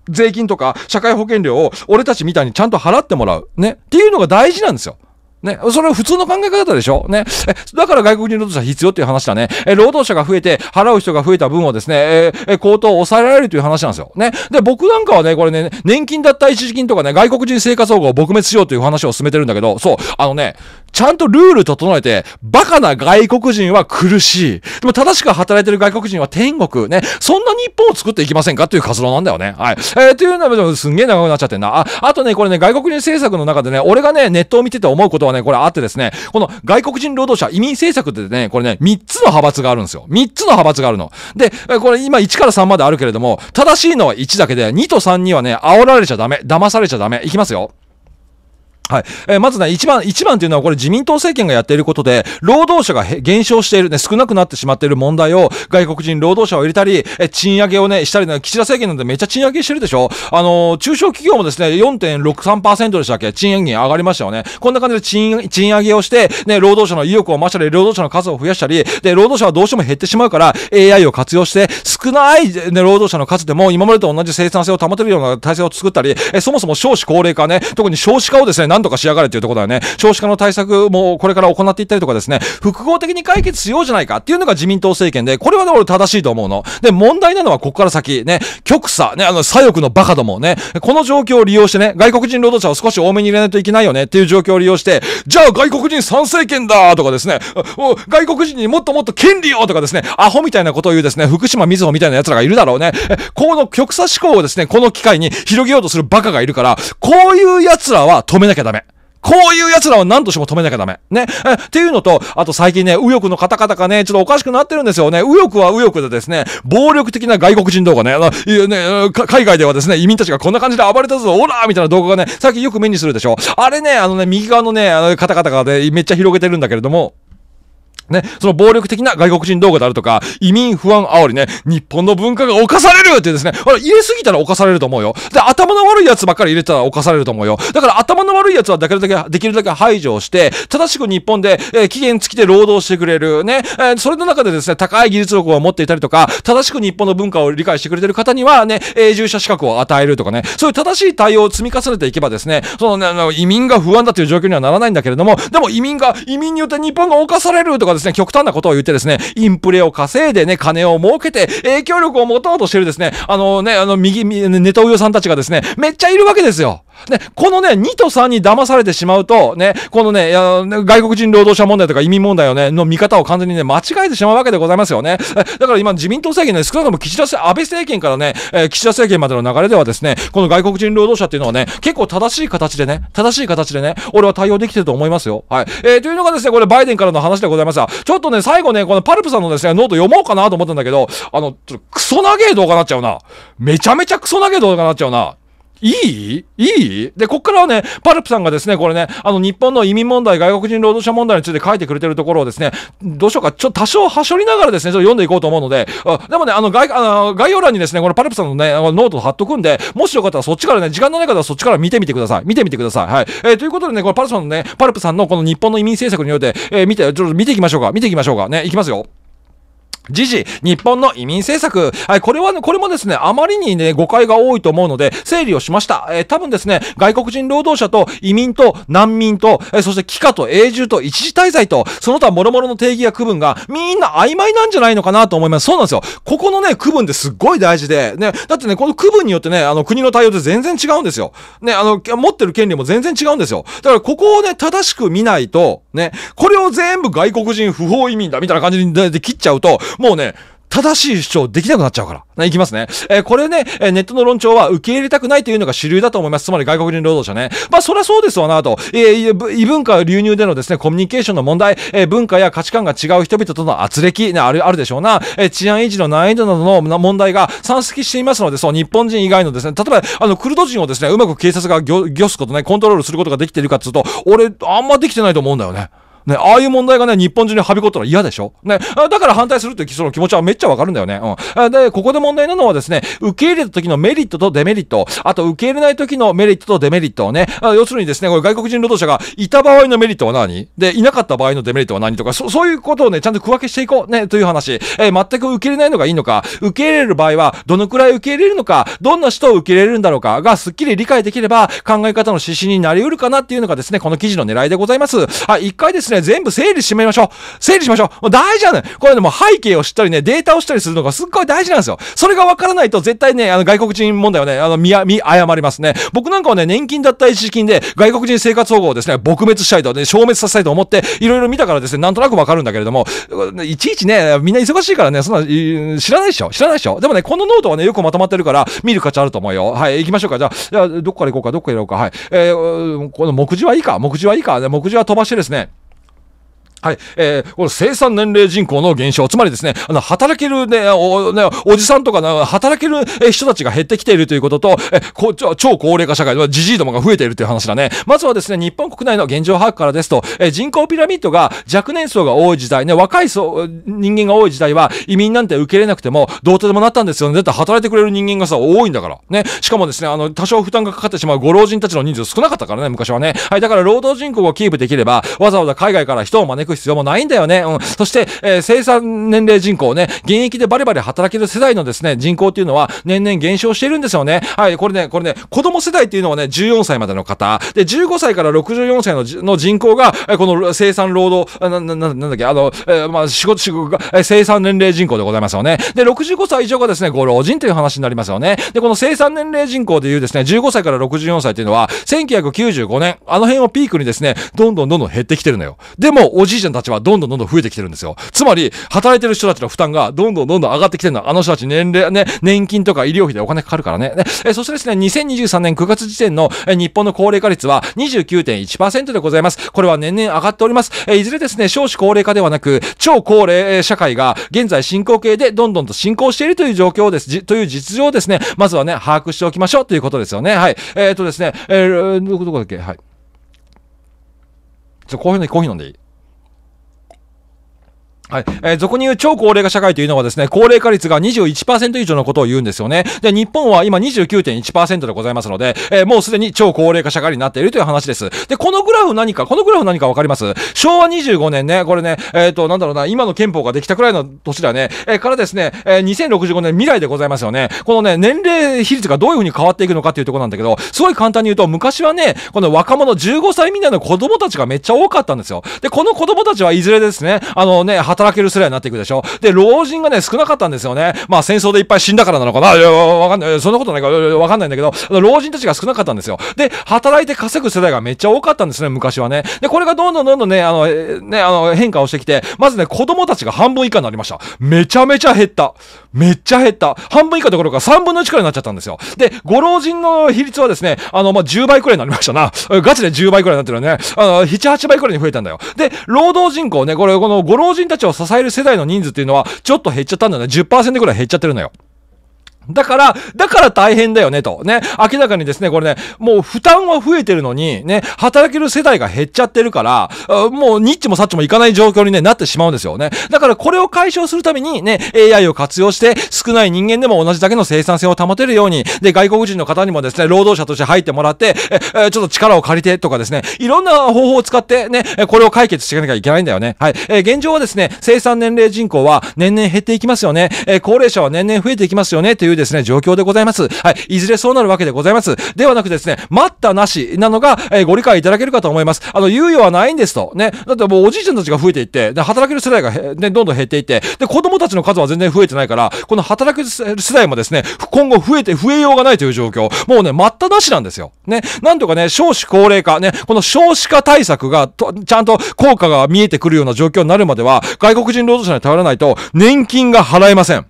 税金とか社会保険料を俺たちみたいにちゃんと払ってもらう。ね。っていうのが大事なんですよ。ね、それは普通の考え方でしょね。え、だから外国人労働者必要っていう話だね。え、労働者が増えて、払う人が増えた分をですね、え、高騰を抑えられるという話なんですよ。ね。で、僕なんかはね、これね、年金だった一時金とかね、外国人生活保護を撲滅しようという話を進めてるんだけど、そう、あのね、ちゃんとルール整えて、バカな外国人は苦しい。でも正しく働いてる外国人は天国。ね。そんな日本を作っていきませんかという活動なんだよね。はい。えー、というのは、すんげえ長くなっちゃってんな。あ、あとね、これね、外国人政策の中でね、俺がね、ネットを見てて思うことはね、これあってですね、この外国人労働者、移民政策ってね、これね、3つの派閥があるんですよ。3つの派閥があるの。で、これ今1から3まであるけれども、正しいのは1だけで、2と3にはね、煽られちゃダメ。騙されちゃダメ。いきますよ。はい。えー、まずね、一番、一番というのはこれ自民党政権がやっていることで、労働者が減少している、ね、少なくなってしまっている問題を、外国人労働者を入れたり、えー、賃上げをね、したり、ね、岸田政権なんてめっちゃ賃上げしてるでしょあのー、中小企業もですね、4.63%でしたっけ賃上げ上がりましたよね。こんな感じで賃、賃上げをして、ね、労働者の意欲を増したり、労働者の数を増やしたり、で、労働者はどうしても減ってしまうから、AI を活用して、少ない、ね、労働者の数でも、今までと同じ生産性を保てるような体制を作ったり、えー、そもそも少子高齢化ね、特に少子化をですね、とかしやがれというところだよね。少子化の対策もこれから行っていったりとかですね、複合的に解決しようじゃないかっていうのが自民党政権で、これはね、俺正しいと思うの。で、問題なのはここから先、ね、極左、ね、あの、左翼のバカどもね、この状況を利用してね、外国人労働者を少し多めに入れないといけないよねっていう状況を利用して、じゃあ外国人参政権だとかですね、外国人にもっともっと権利をとかですね、アホみたいなことを言うですね、福島みずほみたいな奴らがいるだろうね。この極左思考をですね、この機会に広げようとするバカがいるから、こういう奴らは止めなきゃダダメ。こういう奴らは何としても止めなきゃダメ。ね。え、っていうのと、あと最近ね、右翼の方々がね、ちょっとおかしくなってるんですよね。右翼は右翼でですね、暴力的な外国人動画ね、あの、いね、海外ではですね、移民たちがこんな感じで暴れたぞ、オラーみたいな動画がね、最近よく目にするでしょ。あれね、あのね、右側のね、あの方々がね、めっちゃ広げてるんだけれども、ね、その暴力的な外国人動画であるとか、移民不安煽りね、日本の文化が犯されるってですね、ほら、入れすぎたら犯されると思うよ。で、頭の悪い奴ばっかり入れたら犯されると思うよ。だから頭の悪い奴はできるだけ、できるだけ排除をして、正しく日本で、えー、期限付きで労働してくれる、ね、えー、それの中でですね、高い技術力を持っていたりとか、正しく日本の文化を理解してくれてる方にはね、永住者資格を与えるとかね、そういう正しい対応を積み重ねていけばですね、そのね、移民が不安だという状況にはならないんだけれども、でも移民が、移民によって日本が犯されるとか、がですね、極端なことを言ってですね、インプレを稼いでね、金を儲けて、影響力を持とうとしてるですね、あのね、あの、右、ネトウヨさんたちがですね、めっちゃいるわけですよ。ね、このね、2と3に騙されてしまうと、ね、このね、外国人労働者問題とか移民問題をね、の見方を完全にね、間違えてしまうわけでございますよね。だから今、自民党政権ね、少なくとも岸田政、安倍政権からね、えー、岸田政権までの流れではですね、この外国人労働者っていうのはね、結構正しい形でね、正しい形でね、俺は対応できてると思いますよ。はい。えー、というのがですね、これバイデンからの話でございますが、ちょっとね、最後ね、このパルプさんのですね、ノート読もうかなと思ったんだけど、あの、ちょっとクソ長え動画になっちゃうな。めちゃめちゃクソ長え動画になっちゃうな。いいいいで、こっからはね、パルプさんがですね、これね、あの、日本の移民問題、外国人労働者問題について書いてくれてるところをですね、どうしようか、ちょっと多少はしょりながらですね、ちょっと読んでいこうと思うので、あでもね、あの、概、あの、概要欄にですね、このパルプさんのね、ノート貼っとくんで、もしよかったらそっちからね、時間のない方はそっちから見てみてください。見てみてください。はい。えー、ということでね、これパルプさんのね、パルプさんのこの日本の移民政策において、えー、見て、ちょっと見ていきましょうか。見ていきましょうか。ね、いきますよ。時事、日本の移民政策。はい、これは、ね、これもですね、あまりにね、誤解が多いと思うので、整理をしました。えー、多分ですね、外国人労働者と移民と難民と、えー、そして帰化と永住と一時滞在と、その他諸々の定義や区分が、みんな曖昧なんじゃないのかなと思います。そうなんですよ。ここのね、区分ってすっごい大事で、ね、だってね、この区分によってね、あの、国の対応で全然違うんですよ。ね、あの、持ってる権利も全然違うんですよ。だから、ここをね、正しく見ないと、ね、これを全部外国人不法移民だみたいな感じで切っちゃうと、もうね、正しい主張できなくなっちゃうから。いきますね。えー、これね、えー、ネットの論調は受け入れたくないというのが主流だと思います。つまり外国人労働者ね。まあ、そりゃそうですわなと。えー、異文化流入でのですね、コミュニケーションの問題、えー、文化や価値観が違う人々との圧力、ね、ある、あるでしょうな。えー、治安維持の難易度などの問題が山積していますので、そう、日本人以外のですね、例えば、あの、クルド人をですね、うまく警察がぎょ、ぎょすことね、コントロールすることができているかっつうと、俺、あんまできてないと思うんだよね。ね、ああいう問題がね、日本中にはびこったら嫌でしょね、だから反対するってその気持ちはめっちゃわかるんだよね。うん。で、ここで問題なのはですね、受け入れた時のメリットとデメリット、あと受け入れない時のメリットとデメリットをね、要するにですね、これ外国人労働者がいた場合のメリットは何で、いなかった場合のデメリットは何とか、そ、そういうことをね、ちゃんと区分けしていこうね、という話。えー、全く受け入れないのがいいのか、受け入れる場合は、どのくらい受け入れるのか、どんな人を受け入れるんだろうか、がすっきり理解できれば、考え方の指針になりうるかなっていうのがですね、この記事の狙いでございます。はい、一回ですね、ね、全部整理してみましょう。整理しましょう。もう大事なのこれで、も背景を知ったりね、データを知ったりするのがすっごい大事なんですよ。それがわからないと絶対ね、あの外国人問題はね、あの、見、見誤りますね。僕なんかはね、年金だった一時金で外国人生活保護をですね、撲滅したいと、ね、消滅させたいと思って、いろいろ見たからですね、なんとなくわかるんだけれども、いちいちね、みんな忙しいからね、そんな、知らないでしょ知らないでしょでもね、このノートはね、よくまとまってるから、見る価値あると思うよ。はい、行きましょうか。じゃあ、じゃあどっから行こうか、どっから行こうか。はい。えー、この目次はいいか、目次はいいか、ね、目次は飛ばしてですね、はい。えー、この生産年齢人口の減少。つまりですね、あの、働けるね、お、ね、おじさんとかな、働ける人たちが減ってきているということと、え、こ超高齢化社会、じじいどもが増えているという話だね。まずはですね、日本国内の現状把握からですと、え、人口ピラミッドが若年層が多い時代、ね、若い層、人間が多い時代は、移民なんて受け入れなくても、どうとでもなったんですよね。だって働いてくれる人間がさ、多いんだから。ね。しかもですね、あの、多少負担がかかってしまうご老人たちの人数少なかったからね、昔はね。はい。だから労働人口をキープできれば、わざわざ海外から人を招くく必要もないんだよね。うん。そして、えー、生産年齢人口ね、現役でバリバリ働ける世代のですね、人口っていうのは年々減少しているんですよね。はい、これね、これね、子供世代っていうのはね、14歳までの方、で、15歳から64歳のの人口が、この生産労働、な、な、なんだっけ、あの、えー、まあ、仕事、仕事が、生産年齢人口でございますよね。で、65歳以上がですね、ご老人という話になりますよね。で、この生産年齢人口でいうですね、15歳から64歳っていうのは、1995年、あの辺をピークにですね、どんどんどんどん減ってきてるのよ。でも、おじいじたちはどんどんどんどん増えてきてるんですよ。つまり、働いてる人たちの負担がどんどんどんどん上がってきてるのは、あの人たち年齢、ね、年金とか医療費でお金かかるからね。えそしてですね、2023年9月時点の日本の高齢化率は29.1%でございます。これは年々上がっております。えいずれですね、少子高齢化ではなく、超高齢社会が現在進行形でどんどんと進行しているという状況です、という実情をですね、まずはね、把握しておきましょうということですよね。はい。えっ、ー、とですね、えー、どこだっけはい。ちょ、コーヒー飲んでいいはい。えー、俗に言う超高齢化社会というのはですね、高齢化率が21%以上のことを言うんですよね。で、日本は今29.1%でございますので、えー、もうすでに超高齢化社会になっているという話です。で、このグラフ何か、このグラフ何かわかります昭和25年ね、これね、えっ、ー、と、なんだろうな、今の憲法ができたくらいの年だね、えー、からですね、えー、2065年未来でございますよね。このね、年齢比率がどういうふうに変わっていくのかっていうところなんだけど、すごい簡単に言うと、昔はね、この若者15歳未満の子供たちがめっちゃ多かったんですよ。で、この子供たちはいずれですね、あのね、働働ける世代になっていくでしょ。で、老人がね、少なかったんですよね。まあ戦争でいっぱい死んだからなのかな。いや、わかんない。そんなことないから、わかんないんだけど、老人たちが少なかったんですよ。で、働いて稼ぐ世代がめっちゃ多かったんですね、昔はね。で、これがどんどんどんどんね、あの、ね、あの、変化をしてきて、まずね、子供たちが半分以下になりました。めちゃめちゃ減った。めっちゃ減った。半分以下どころか3分の1くらいになっちゃったんですよ。で、ご老人の比率はですね、あの、まあ、10倍くらいになりましたな。ガチで10倍くらいになってるよね。あの、7、8倍くらいに増えたんだよ。で、労働人口ね、これ、このご老人たちをを支える世代の人数っていうのは、ちょっと減っちゃったんだね。10%ぐらい減っちゃってるのよ。だから、だから大変だよねと。ね。明らかにですね、これね、もう負担は増えてるのに、ね、働ける世代が減っちゃってるから、もうニッチもサッチもいかない状況に、ね、なってしまうんですよね。だからこれを解消するためにね、AI を活用して少ない人間でも同じだけの生産性を保てるように、で、外国人の方にもですね、労働者として入ってもらって、え、ちょっと力を借りてとかですね、いろんな方法を使ってね、これを解決していかなきゃいけないんだよね。はい。え、現状はですね、生産年齢人口は年々減っていきますよね。え、高齢者は年々増えていきますよね。というですね、状況でございます。はい。いずれそうなるわけでございます。ではなくですね、待ったなしなのが、えー、ご理解いただけるかと思います。あの、猶予はないんですと。ね。だってもうおじいちゃんたちが増えていって、で、働ける世代が、ね、どんどん減っていって、で、子供たちの数は全然増えてないから、この働く世代もですね、今後増えて、増えようがないという状況。もうね、待ったなしなんですよ。ね。なんとかね、少子高齢化、ね、この少子化対策が、と、ちゃんと効果が見えてくるような状況になるまでは、外国人労働者に頼らないと、年金が払えません。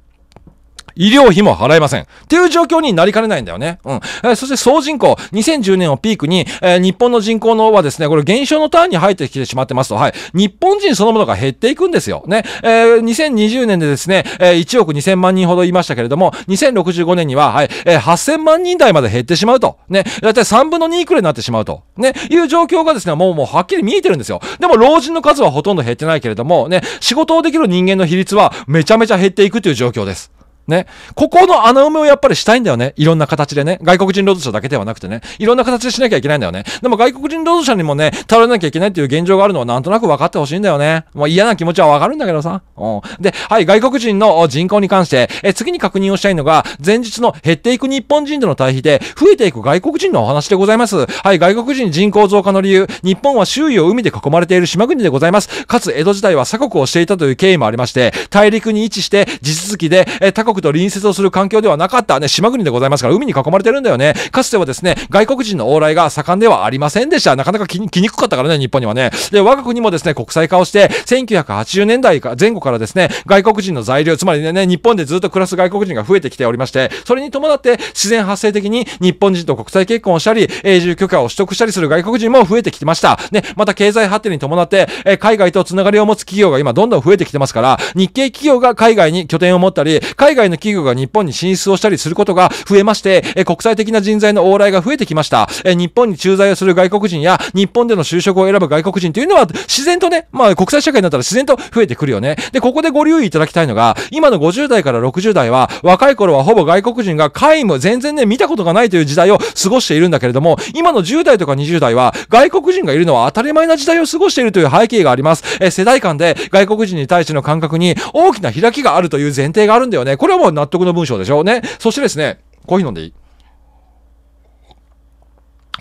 医療費も払えません。っていう状況になりかねないんだよね。うん。えー、そして総人口、2010年をピークに、えー、日本の人口のはですね、これ減少のターンに入ってきてしまってますと、はい。日本人そのものが減っていくんですよ。ね。えー、2020年でですね、え1億2000万人ほどいましたけれども、2065年には、はい、え8000万人台まで減ってしまうと。ね。だいたい3分の2くらいになってしまうと。ね。いう状況がですね、もうもうはっきり見えてるんですよ。でも老人の数はほとんど減ってないけれども、ね。仕事をできる人間の比率はめちゃめちゃ減っていくという状況です。ね。ここの穴埋めをやっぱりしたいんだよね。いろんな形でね。外国人労働者だけではなくてね。いろんな形でしなきゃいけないんだよね。でも外国人労働者にもね、頼らなきゃいけないっていう現状があるのはなんとなく分かってほしいんだよね。まあ嫌な気持ちはわかるんだけどさ。うん。で、はい、外国人の人口に関して、え、次に確認をしたいのが、前日の減っていく日本人との対比で、増えていく外国人のお話でございます。はい、外国人人口増加の理由、日本は周囲を海で囲まれている島国でございます。かつ、江戸時代は鎖国をしていたという経緯もありまして、大陸に位置して、地続きで、え、他国国と隣接をする環境ではなかった、ね、島国でございますから、海に囲まれてるんだよね。かつてはですね、外国人の往来が盛んではありませんでした。なかなか来にくかったからね、日本にはね。で、我が国もですね、国際化をして、1980年代前後からですね、外国人の材料、つまりね、日本でずっと暮らす外国人が増えてきておりまして、それに伴って自然発生的に日本人と国際結婚をしたり、永住許可を取得したりする外国人も増えてきてました。ね、また経済発展に伴って、え海外とつながりを持つ企業が今どんどん増えてきてますから、日系企業が海外に拠点を持ったり、海外外の企業が日本に進出をしたりすることが増えまして、え国際的な人材の往来が増えてきました。え日本に駐在をする外国人や、日本での就職を選ぶ外国人というのは、自然とね、まあ国際社会になったら自然と増えてくるよね。で、ここでご留意いただきたいのが、今の50代から60代は、若い頃はほぼ外国人が皆無、全然ね、見たことがないという時代を過ごしているんだけれども、今の10代とか20代は、外国人がいるのは当たり前な時代を過ごしているという背景があります。え世代間で外国人に対しての感覚に大きな開きがあるという前提があるんだよね。これれはもう納得の文章でしょうね。そしてですね、コーヒー飲んでいい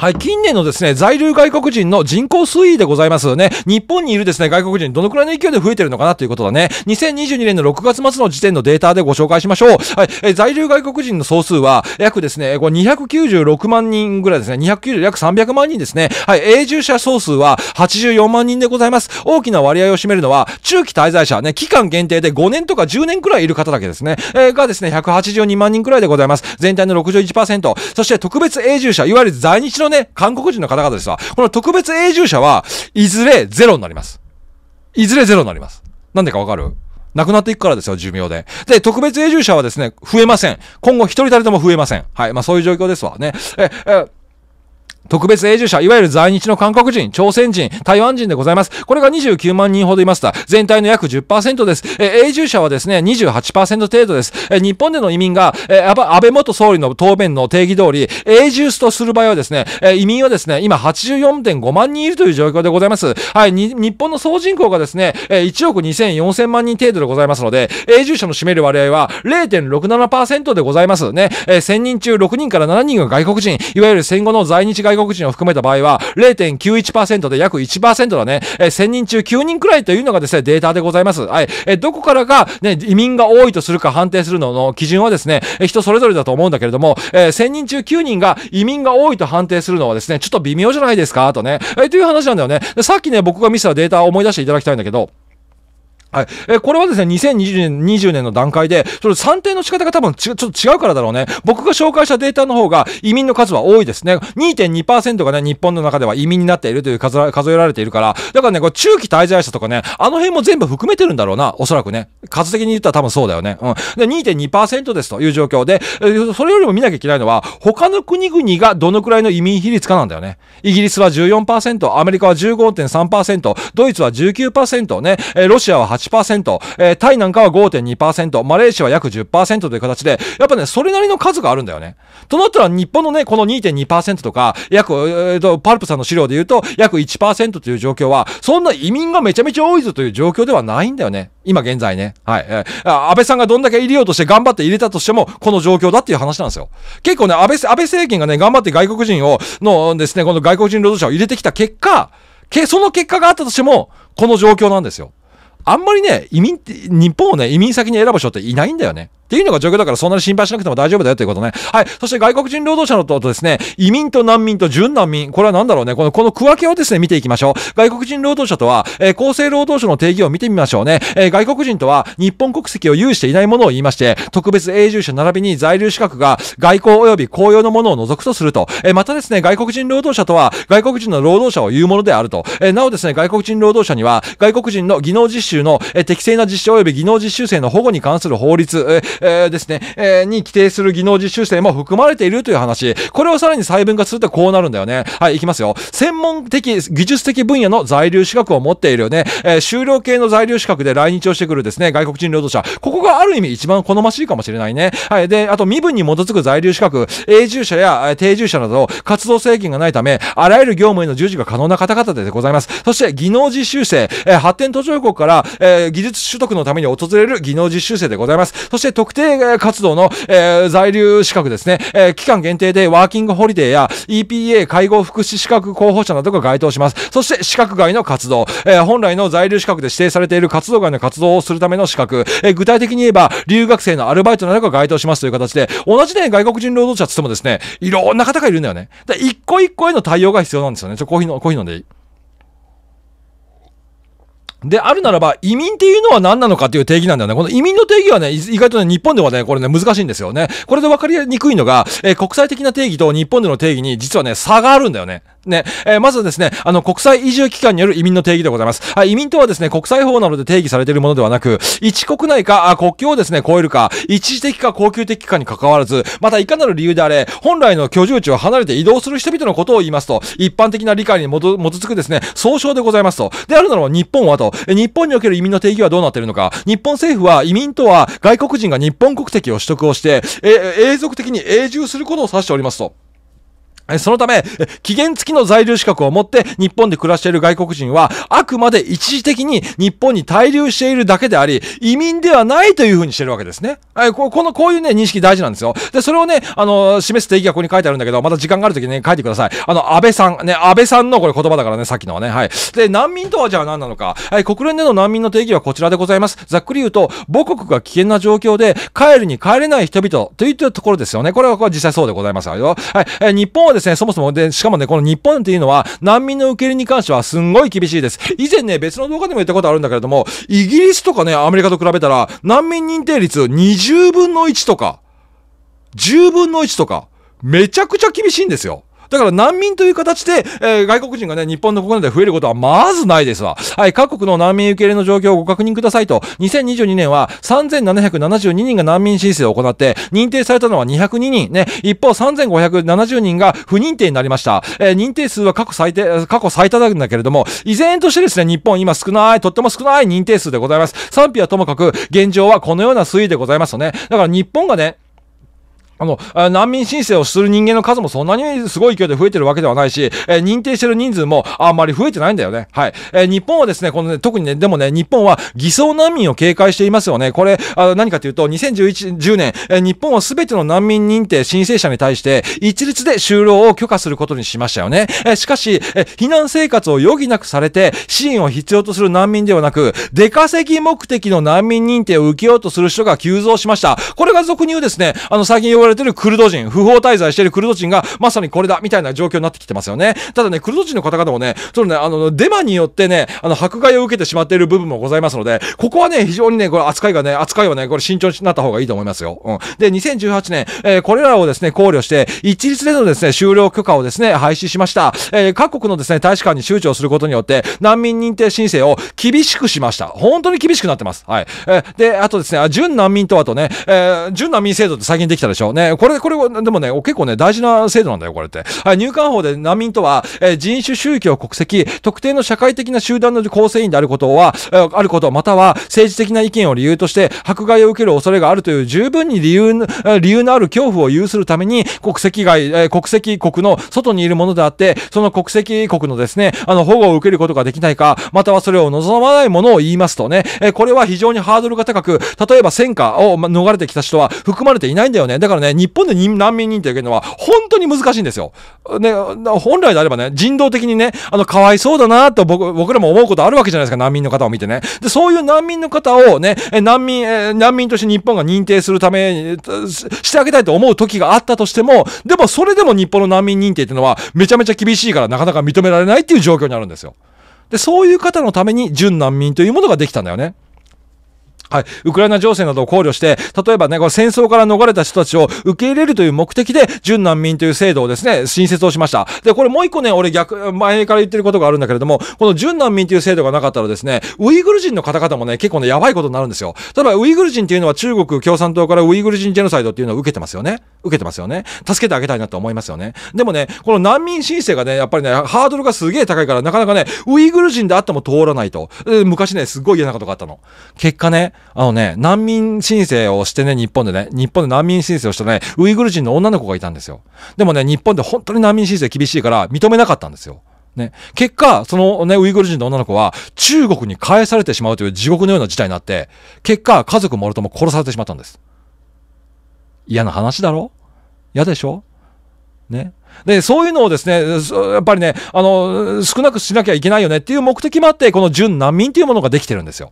はい、近年のですね、在留外国人の人口推移でございますね。日本にいるですね、外国人どのくらいの勢いで増えてるのかなということだね。2022年の6月末の時点のデータでご紹介しましょう。はい、え在留外国人の総数は、約ですね、これ296万人ぐらいですね、290、約300万人ですね。はい、永住者総数は84万人でございます。大きな割合を占めるのは、中期滞在者、ね、期間限定で5年とか10年くらいいる方だけですね、えー、がですね、182万人くらいでございます。全体の61%。そして特別永住者、いわゆる在日のね、韓国人の方々ですわ。この特別永住者はいずれゼロになります。いずれゼロになります。なんでかわかるなくなっていくからですよ、寿命で。で、特別永住者はですね、増えません。今後一人たりとも増えません。はい。まあそういう状況ですわね。え、え、特別永住者、いわゆる在日の韓国人、朝鮮人、台湾人でございます。これが29万人ほどいました。全体の約10%です。え永住者はですね、28%程度です。え日本での移民が、え安倍元総理の答弁の定義通り、永住とする場合はですね、え移民はですね、今84.5万人いるという状況でございます。はい、日本の総人口がですね、え1億2400万人程度でございますので、永住者の占める割合は0.67%でございますね。え1000人中6人から7人が外国人、いわゆる戦後の在日外外国人を含めた場合は、0.91%で約1%だね。えー、1000人中9人くらいというのがですね、データでございます。はい。えー、どこからが、ね、移民が多いとするか判定するのの基準はですね、えー、人それぞれだと思うんだけれども、えー、1000人中9人が移民が多いと判定するのはですね、ちょっと微妙じゃないですか、とね。えー、という話なんだよね。さっきね、僕が見せたデータを思い出していただきたいんだけど、はい。えー、これはですね、2020年、20年の段階で、その算定の仕方が多分ち、ちょっと違うからだろうね。僕が紹介したデータの方が移民の数は多いですね。2.2%がね、日本の中では移民になっているという数、数えられているから。だからね、これ中期滞在者とかね、あの辺も全部含めてるんだろうな。おそらくね。数的に言ったら多分そうだよね。うん。で、2.2%ですという状況で、えー、それよりも見なきゃいけないのは、他の国々がどのくらいの移民比率かなんだよね。イギリスは14%、アメリカは15.3%、ドイツは19%ね、えー、ロシアは8 8%、えー、タイなんかは5.2%、マレーシアは約10%という形で、やっぱね、それなりの数があるんだよね。となったら日本のね、この2.2%とか、約、えー、と、パルプさんの資料で言うと、約1%という状況は、そんな移民がめちゃめちゃ多いぞという状況ではないんだよね。今現在ね。はい。えー、安倍さんがどんだけ入れようとして頑張って入れたとしても、この状況だっていう話なんですよ。結構ね、安倍、安倍政権がね、頑張って外国人を、のですね、この外国人労働者を入れてきた結果、け、その結果があったとしても、この状況なんですよ。あんまりね、移民って、日本をね、移民先に選ぶ人っていないんだよね。っていうのが状況だからそんなに心配しなくても大丈夫だよということね。はい。そして外国人労働者のとですね、移民と難民と準難民。これは何だろうね。この、この区分けをですね、見ていきましょう。外国人労働者とは、えー、厚生労働省の定義を見てみましょうね。えー、外国人とは、日本国籍を有していないものを言いまして、特別永住者並びに在留資格が外交及び公用のものを除くとすると。えー、またですね、外国人労働者とは、外国人の労働者を言うものであると。えなおですね、外国人労働者には、外国人の技能実習の、え適正な実施及び技能実習生の保護に関する法律、ええー、ですね、えー、に規定する技能実習生も含まれているという話。これをさらに細分化するとこうなるんだよね。はい、いきますよ。専門的、技術的分野の在留資格を持っているよね。えー、修了系の在留資格で来日をしてくるですね、外国人労働者。ここがある意味一番好ましいかもしれないね。はい、で、あと身分に基づく在留資格、永住者や定住者など活動制限がないため、あらゆる業務への従事が可能な方々でございます。そして、技能実習生、えー、発展途上国から、えー、技術取得のために訪れる技能実習生でございます。そして、特特定活動の、えー、在留資格ですね、えー、期間限定でワーキングホリデーや EPA 介護福祉資格候補者などが該当します。そして、資格外の活動、えー、本来の在留資格で指定されている活動外の活動をするための資格、えー、具体的に言えば、留学生のアルバイトなどが該当しますという形で、同じね、外国人労働者つってもですね、いろんな方がいるんだよね。で、一個一個への対応が必要なんですよね。ちょ、コーヒーの、コーヒー飲んでいいで、あるならば、移民っていうのは何なのかっていう定義なんだよね。この移民の定義はね、意外とね、日本ではね、これね、難しいんですよね。これで分かりにくいのが、えー、国際的な定義と日本での定義に実はね、差があるんだよね。ね、えー、まずですね、あの、国際移住機関による移民の定義でございます。はい、移民とはですね、国際法などで定義されているものではなく、一国内か、あ国境をですね、超えるか、一時的か恒久的かに関わらず、またいかなる理由であれ、本来の居住地を離れて移動する人々のことを言いますと、一般的な理解に基づくですね、総称でございますと。であるならば、日本はと、日本における移民の定義はどうなっているのか、日本政府は移民とは外国人が日本国籍を取得をして、え、永続的に永住することを指しておりますと。そのため、期限付きの在留資格を持って日本で暮らしている外国人は、あくまで一時的に日本に滞留しているだけであり、移民ではないというふうにしてるわけですね。はい、この、こういうね、認識大事なんですよ。で、それをね、あの、示す定義がここに書いてあるんだけど、また時間がある時にね、書いてください。あの、安倍さん、ね、安倍さんのこれ言葉だからね、さっきのはね、はい。で、難民とはじゃあ何なのか。はい、国連での難民の定義はこちらでございます。ざっくり言うと、母国が危険な状況で帰るに帰れない人々といったところですよね。これは、これは実際そうでございますよ。はい、日本はですですね、そもそもで、しかもね、この日本っていうのは、難民の受け入れに関してはすんごい厳しいです。以前ね、別の動画でも言ったことあるんだけれども、イギリスとかね、アメリカと比べたら、難民認定率20分の1とか、10分の1とか、めちゃくちゃ厳しいんですよ。だから難民という形で、えー、外国人がね、日本の国内で増えることはまずないですわ。はい、各国の難民受け入れの状況をご確認くださいと、2022年は3772人が難民申請を行って、認定されたのは202人、ね、一方3570人が不認定になりました。えー、認定数は過去最低、過去最多なんだけれども、依然としてですね、日本今少ない、とっても少ない認定数でございます。賛否はともかく、現状はこのような推移でございますよね。だから日本がね、あの、難民申請をする人間の数もそんなにすごい勢いで増えてるわけではないし、えー、認定してる人数もあんまり増えてないんだよね。はい。えー、日本はですね、このね、特にね、でもね、日本は偽装難民を警戒していますよね。これ、あ何かというと、2011、10年、えー、日本は全ての難民認定申請者に対して、一律で就労を許可することにしましたよね。えー、しかし、えー、避難生活を余儀なくされて、支援を必要とする難民ではなく、出稼ぎ目的の難民認定を受けようとする人が急増しました。これが俗に言うですね、あの、最近言われれてるクルド人、不法滞在してるクルド人が、まさにこれだ、みたいな状況になってきてますよね。ただね、クルド人の方々もね、そのね、あの、デマによってね、あの、迫害を受けてしまっている部分もございますので、ここはね、非常にね、これ扱いがね、扱いはね、これ慎重になった方がいいと思いますよ。うん。で、2018年、えー、これらをですね、考慮して、一律でのですね、終了許可をですね、廃止しました。えー、各国のですね、大使館に周知をすることによって、難民認定申請を厳しくしました。本当に厳しくなってます。はい。えー、で、あとですね、準難民とはとね、え準難民制度って最近できたでしょね、これ、これ、でもね、結構ね、大事な制度なんだよ、これって。はい、入管法で難民とは、えー、人種、宗教、国籍、特定の社会的な集団の構成員であることは、えー、あること、または政治的な意見を理由として、迫害を受ける恐れがあるという十分に理由、理由のある恐怖を有するために、国籍外、えー、国籍国の外にいるものであって、その国籍国のですね、あの、保護を受けることができないか、またはそれを望まないものを言いますとね、えー、これは非常にハードルが高く、例えば戦火を逃れてきた人は含まれていないんだよね。だからね、日本で難民認定を受けるのは本当に難しいんですよ。ね、本来であればね、人道的にね、あの、かわいそうだなと僕、僕らも思うことあるわけじゃないですか、難民の方を見てね。で、そういう難民の方をね、難民、難民として日本が認定するために、してあげたいと思う時があったとしても、でもそれでも日本の難民認定っていうのはめちゃめちゃ厳しいからなかなか認められないっていう状況にあるんですよ。で、そういう方のために準難民というものができたんだよね。はい、ウクライナ情勢などを考慮して、例えばね、これ戦争から逃れた人たちを受け入れるという目的で、準難民という制度をですね、新設をしました。で、これもう一個ね、俺逆、前から言ってることがあるんだけれども、この準難民という制度がなかったらですね、ウイグル人の方々もね、結構ね、やばいことになるんですよ。例えば、ウイグル人っていうのは中国共産党からウイグル人ジェノサイドっていうのを受けてますよね。受けてますよね。助けてあげたいなと思いますよね。でもね、この難民申請がね、やっぱりね、ハードルがすげえ高いから、なかなかね、ウイグル人であっても通らないと。昔ね、すっごい嫌なことがあったの。結果ね、あのね、難民申請をしてね、日本でね、日本で難民申請をしたね、ウイグル人の女の子がいたんですよ。でもね、日本で本当に難民申請厳しいから認めなかったんですよ。ね。結果、そのね、ウイグル人の女の子は中国に返されてしまうという地獄のような事態になって、結果、家族もろとも殺されてしまったんです。嫌な話だろ嫌でしょね。で、そういうのをですね、やっぱりね、あの、少なくしなきゃいけないよねっていう目的もあって、この準難民っていうものができてるんですよ。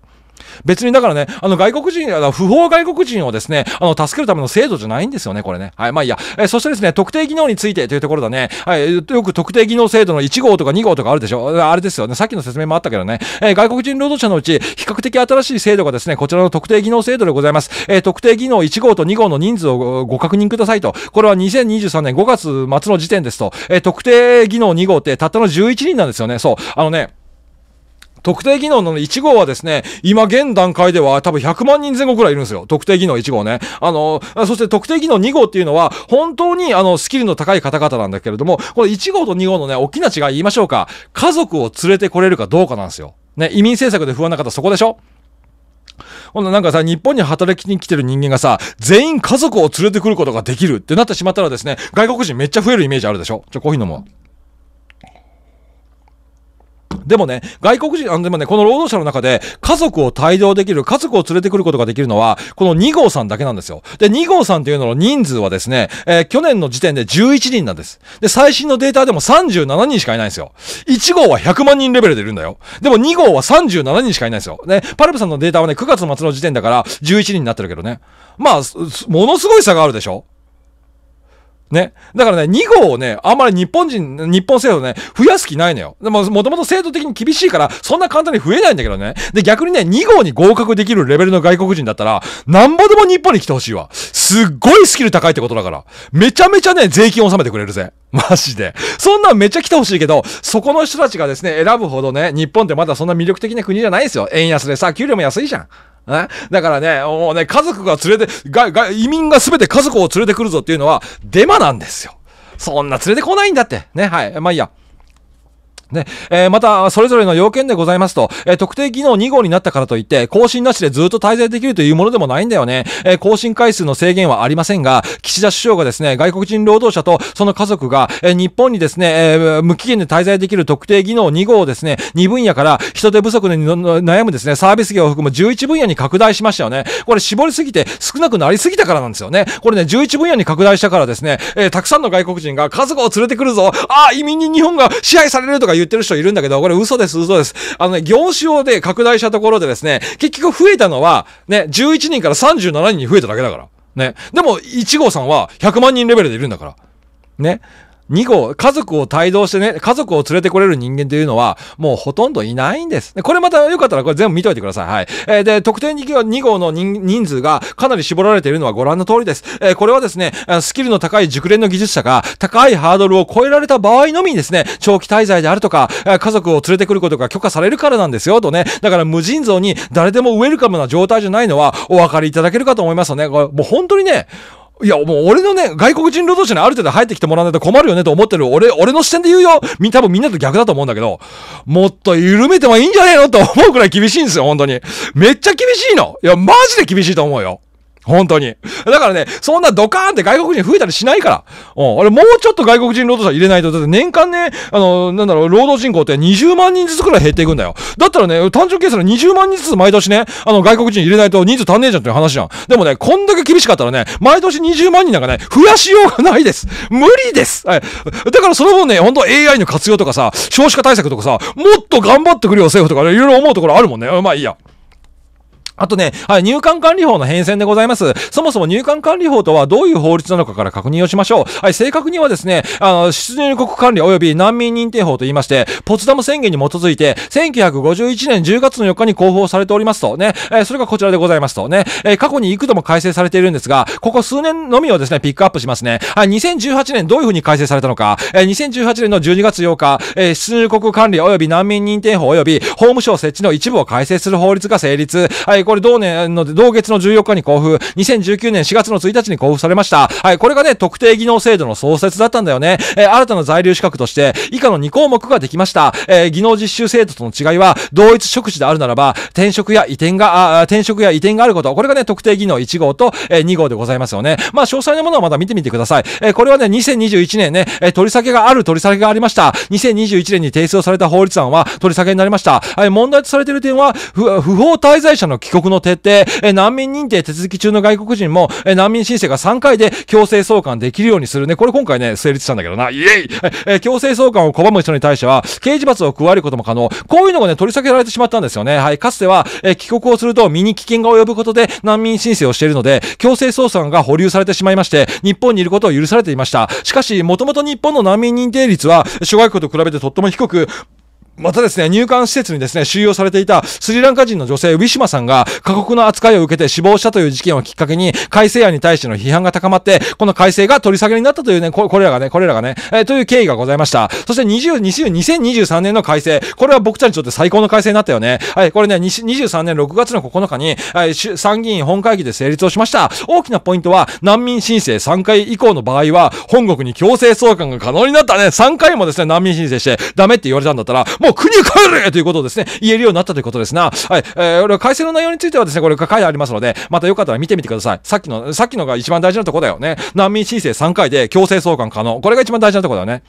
別にだからね、あの外国人、あの不法外国人をですね、あの助けるための制度じゃないんですよね、これね。はい、まあいいや。えそしてですね、特定技能についてというところだね。はい、よく特定技能制度の1号とか2号とかあるでしょ。あれですよね。さっきの説明もあったけどね。えー、外国人労働者のうち、比較的新しい制度がですね、こちらの特定技能制度でございます。えー、特定技能1号と2号の人数をご確認くださいと。これは2023年5月末の時点ですと。え特定技能2号ってたったの11人なんですよね。そう。あのね、特定技能の1号はですね、今現段階では多分100万人前後くらいいるんですよ。特定技能1号ね。あの、そして特定技能2号っていうのは、本当にあの、スキルの高い方々なんだけれども、これ1号と2号のね、大きな違い言いましょうか。家族を連れてこれるかどうかなんですよ。ね、移民政策で不安な方そこでしょほんななんかさ、日本に働きに来てる人間がさ、全員家族を連れてくることができるってなってしまったらですね、外国人めっちゃ増えるイメージあるでしょじゃ、コーヒー飲もう。でもね、外国人、あの、でもね、この労働者の中で、家族を帯同できる、家族を連れてくることができるのは、この2号さんだけなんですよ。で、2号さんというのの人数はですね、えー、去年の時点で11人なんです。で、最新のデータでも37人しかいないんですよ。1号は100万人レベルでいるんだよ。でも2号は37人しかいないんですよ。ね、パルプさんのデータはね、9月末の時点だから11人になってるけどね。まあ、ものすごい差があるでしょね。だからね、2号をね、あんまり日本人、日本制度ね、増やす気ないのよ。でも、もともと制度的に厳しいから、そんな簡単に増えないんだけどね。で、逆にね、2号に合格できるレベルの外国人だったら、なんぼでも日本に来てほしいわ。すっごいスキル高いってことだから。めちゃめちゃね、税金を納めてくれるぜ。マジで。そんなんめっちゃ来てほしいけど、そこの人たちがですね、選ぶほどね、日本ってまだそんな魅力的な国じゃないですよ。円安でさ、給料も安いじゃん。ね、だからね、もうね、家族が連れて、が、が、移民が全て家族を連れてくるぞっていうのは、デマなんですよ。そんな連れてこないんだって。ね、はい。まあいいや。ね。えー、また、それぞれの要件でございますと、えー、特定技能2号になったからといって、更新なしでずっと滞在できるというものでもないんだよね。えー、更新回数の制限はありませんが、岸田首相がですね、外国人労働者とその家族が、えー、日本にですね、えー、無期限で滞在できる特定技能2号をですね、2分野から人手不足に悩むですね、サービス業を含む11分野に拡大しましたよね。これ絞りすぎて少なくなりすぎたからなんですよね。これね、11分野に拡大したからですね、えー、たくさんの外国人が家族を連れてくるぞああ、移民に日本が支配されるとか言ってる人いるんだけど、これ嘘です、嘘です。あのね、業種をで拡大したところでですね、結局増えたのは、ね、11人から37人に増えただけだから。ね。でも、1号さんは100万人レベルでいるんだから。ね。二号、家族を帯同してね、家族を連れてこれる人間というのは、もうほとんどいないんです。これまたよかったらこれ全部見といてください。はい。えー、で、特定二号の人数がかなり絞られているのはご覧の通りです。えー、これはですね、スキルの高い熟練の技術者が高いハードルを超えられた場合のみにですね、長期滞在であるとか、家族を連れてくることが許可されるからなんですよ、とね。だから無尽蔵に誰でもウェルカムな状態じゃないのはお分かりいただけるかと思いますよね。これもう本当にね、いや、もう俺のね、外国人労働者にある程度入ってきてもらわないと困るよねと思ってる俺、俺の視点で言うよみ、多分みんなと逆だと思うんだけど、もっと緩めてもいいんじゃねえのと思うくらい厳しいんですよ、本当に。めっちゃ厳しいのいや、マジで厳しいと思うよ。本当に。だからね、そんなドカーンって外国人増えたりしないから。うん。俺もうちょっと外国人労働者入れないと、だって年間ね、あの、なんだろう、労働人口って20万人ずつくらい減っていくんだよ。だったらね、単純計算で20万人ずつ毎年ね、あの、外国人入れないと人数足んねえじゃんっていう話じゃん。でもね、こんだけ厳しかったらね、毎年20万人なんかね、増やしようがないです。無理です。はい。だからその分ね、ほんと AI の活用とかさ、少子化対策とかさ、もっと頑張ってくれよ、政府とかね、いろいろ思うところあるもんね。まあいいや。あとね、はい、入管管理法の変遷でございます。そもそも入管管理法とはどういう法律なのかから確認をしましょう。はい、正確にはですね、あの、出入国管理及び難民認定法と言いまして、ポツダム宣言に基づいて、1951年10月の4日に公表されておりますとね、えー、それがこちらでございますとね、えー、過去に幾度も改正されているんですが、ここ数年のみをですね、ピックアップしますね。はい、2018年どういうふうに改正されたのか、えー、2018年の12月8日、えー、出入国管理及び難民認定法及び法務省設置の一部を改正する法律が成立。はいこれ同年の、同月の14日に交付、2019年4月の1日に交付されました。はい、これがね、特定技能制度の創設だったんだよね。えー、新たな在留資格として、以下の2項目ができました。えー、技能実習制度との違いは、同一職種であるならば、転職や移転が、あ転職や移転があること。これがね、特定技能1号と、えー、2号でございますよね。まあ、詳細なものはまた見てみてください。えー、これはね、2021年ね、えー、取り下げがある取り下げがありました。2021年に提出をされた法律案は取り下げになりました。はい、問題とされている点は、不法滞在者の帰国国の徹底、え難民認定手続き中の外国人も、え難民申請が3回で強制送還できるようにするね。これ今回ね、成立したんだけどな。イエイえ強制送還を拒む人に対しては、刑事罰を加えることも可能。こういうのがね、取り下げられてしまったんですよね。はい。かつては、え帰国をすると身に危険が及ぶことで難民申請をしているので、強制送還が保留されてしまいまして、日本にいることを許されていました。しかし、もともと日本の難民認定率は、諸外国と比べてとっても低く、またですね、入管施設にですね、収容されていたスリランカ人の女性ウィシュマさんが過酷な扱いを受けて死亡したという事件をきっかけに、改正案に対しての批判が高まって、この改正が取り下げになったというね、これらがね、これらがね、えー、という経緯がございました。そして20、20 2023年の改正、これは僕たちにとって最高の改正になったよね。はい、これね、23年6月の9日に、はい、参議院本会議で成立をしました。大きなポイントは、難民申請3回以降の場合は、本国に強制送還が可能になったね。3回もですね、難民申請して、ダメって言われたんだったら、もうもう国帰れということをですね、言えるようになったということですな。はい。えー、俺は改正の内容についてはですね、これ書いてありますので、またよかったら見てみてください。さっきの、さっきのが一番大事なとこだよね。難民申請3回で強制送還可能。これが一番大事なとこだよね。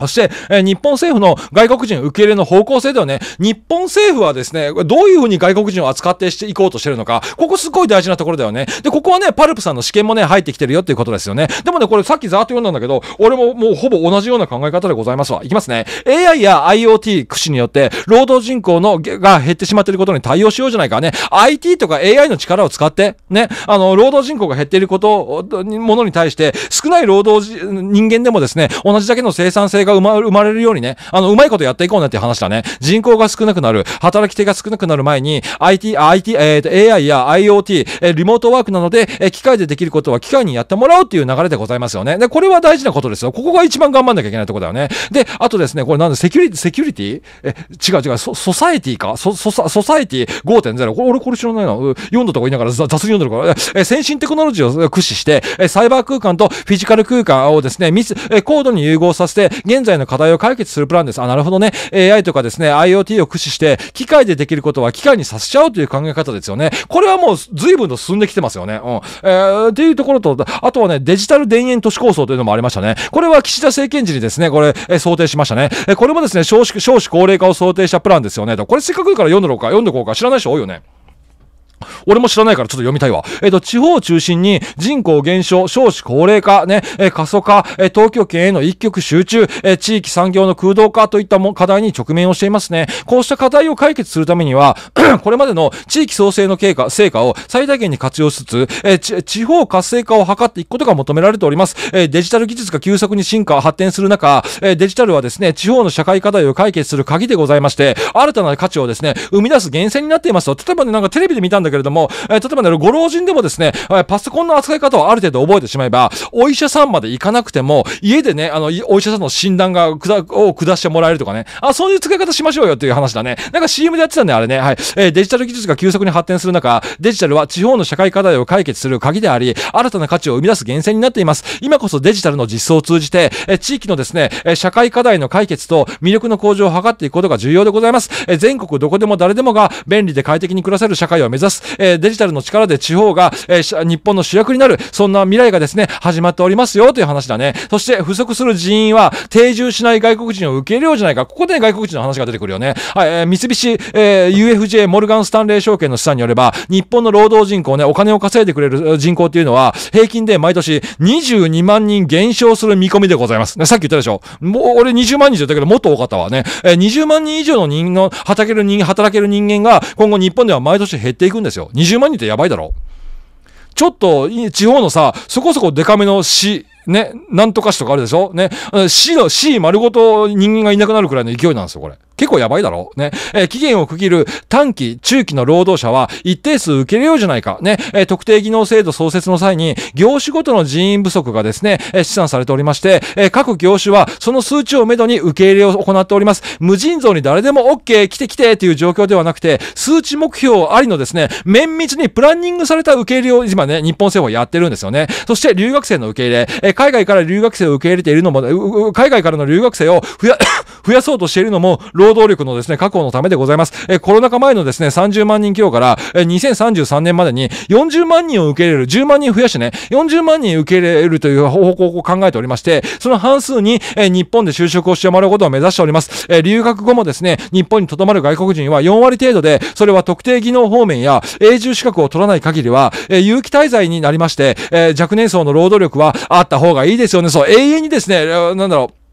そして、え日本政府の外国人受け入れの方向性ではね、日本政府はですね、どういうふうに外国人を扱ってしていこうとしてるのか、ここすごい大事なところだよね。で、ここはね、パルプさんの試験もね、入ってきてるよっていうことですよね。でもね、これさっきざーっと読んだんだけど、俺ももうほぼ同じような考え方でございますわ。いきますね。AI や IoT 駆使によって、労働人口のが減ってしまっていることに対応しようじゃないかね。IT とか AI の力を使って、ね、あの、労働人口が減っていること、ものに対して、少ない労働人間でもですね、同じだけの生産性が生まれるようにね、あの、うまいことやっていこうねっていう話だね。人口が少なくなる、働き手が少なくなる前に、IT、IT、えっ、と、AI や IoT、えリモートワークなので、え機械でできることは機械にやってもらうっていう流れでございますよね。で、これは大事なことですよ。ここが一番頑張んなきゃいけないところだよね。で、あとですね、これなんで、セキュリティ、セキュリティえ、違う違う、ソ、サエティかソ、サ、エティ5.0。これ、俺これ知らないの読んだとか言いながら雑に読んでるから、え、先進テクノロジーを駆使して、え、サイバー空間とフィジカル空間をですね、ミス、え、高度に融合させて、現在の課題を解決するプランです。あ、なるほどね。AI とかですね、IoT を駆使して、機械でできることは機械にさせちゃうという考え方ですよね。これはもう随分と進んできてますよね。うん。えー、っていうところと、あとはね、デジタル田園都市構想というのもありましたね。これは岸田政権時にですね、これ、えー、想定しましたね。えー、これもですね、少子、少子高齢化を想定したプランですよね。これせっかくから読んでろうか、読んでこうか、知らない人多いよね。俺も知らないからちょっと読みたいわ。えっ、ー、と、地方を中心に人口減少、少子高齢化、ね、えー、過疎化、えー、東京圏への一極集中、え地域産業の空洞化といったも課題に直面をしていますね。こうした課題を解決するためには、これまでの地域創生の経過、成果を最大限に活用しつつ、え地方活性化を図っていくことが求められております。えデジタル技術が急速に進化、発展する中、えデジタルはですね、地方の社会課題を解決する鍵でございまして、新たな価値をですね、生み出す源泉になっていますと。例えばね、なんかテレビで見たんだけど、けれども、えー、例えばね、ご老人でもですね、パソコンの扱い方をある程度覚えてしまえば、お医者さんまで行かなくても、家でね、あの、お医者さんの診断が、くだ、を下してもらえるとかね、あ、そういう使い方しましょうよっていう話だね。なんか CM でやってたんね、あれね。はい。えー、デジタル技術が急速に発展する中、デジタルは地方の社会課題を解決する鍵であり、新たな価値を生み出す源泉になっています。今こそデジタルの実装を通じて、えー、地域のですね、えー、社会課題の解決と魅力の向上を図っていくことが重要でございます。えー、全国どこでも誰でもが便利で快適に暮らせる社会を目指す。。えー、デジタルの力で地方が、えー、日本の主役になる、そんな未来がですね、始まっておりますよという話だね。そして、不足する人員は、定住しない外国人を受け入れようじゃないか。ここで、ね、外国人の話が出てくるよね。はい、えー、三菱、えー、UFJ モルガン・スタンレー証券の資産によれば、日本の労働人口ね、お金を稼いでくれる人口っていうのは、平均で毎年22万人減少する見込みでございます。ね、さっき言ったでしょ。もう、俺20万人って言ったけど、もっと多かったわね。えー、20万人以上の人の、働ける人、働ける人間が、今後日本では毎年減っていくんですよ。20万人ってやばいだろちょっと、地方のさ、そこそこデカめの市、ね、なんとか市とかあるでしょね、市の、市丸ごと人間がいなくなるくらいの勢いなんですよ、これ。結構やばいだろね。えー、期限を区切る短期、中期の労働者は一定数受けれようじゃないか。ね。えー、特定技能制度創設の際に、業種ごとの人員不足がですね、えー、試算されておりまして、え各業種はその数値をめどに受け入れを行っております。無尽蔵に誰でも OK、来て来てという状況ではなくて、数値目標ありのですね、綿密にプランニングされた受け入れを今ね、日本政府はやってるんですよね。そして留学生の受け入れ、え海外から留学生を受け入れているのも、海外からの留学生を増や、増やそうとしているのも、労働力のですね、確保のためでございます。えコロナ禍前のですね、30万人規模から、え2033年までに40万人を受け入れる、10万人増やしてね、40万人受け入れるという方向を考えておりまして、その半数に、え日本で就職をしてもらうことを目指しております。え留学後もですね、日本に留まる外国人は4割程度で、それは特定技能方面や永住資格を取らない限りは、え有期滞在になりまして、え若年層の労働力はあった方がいいですよね。そう、永遠にですね、なんだろう、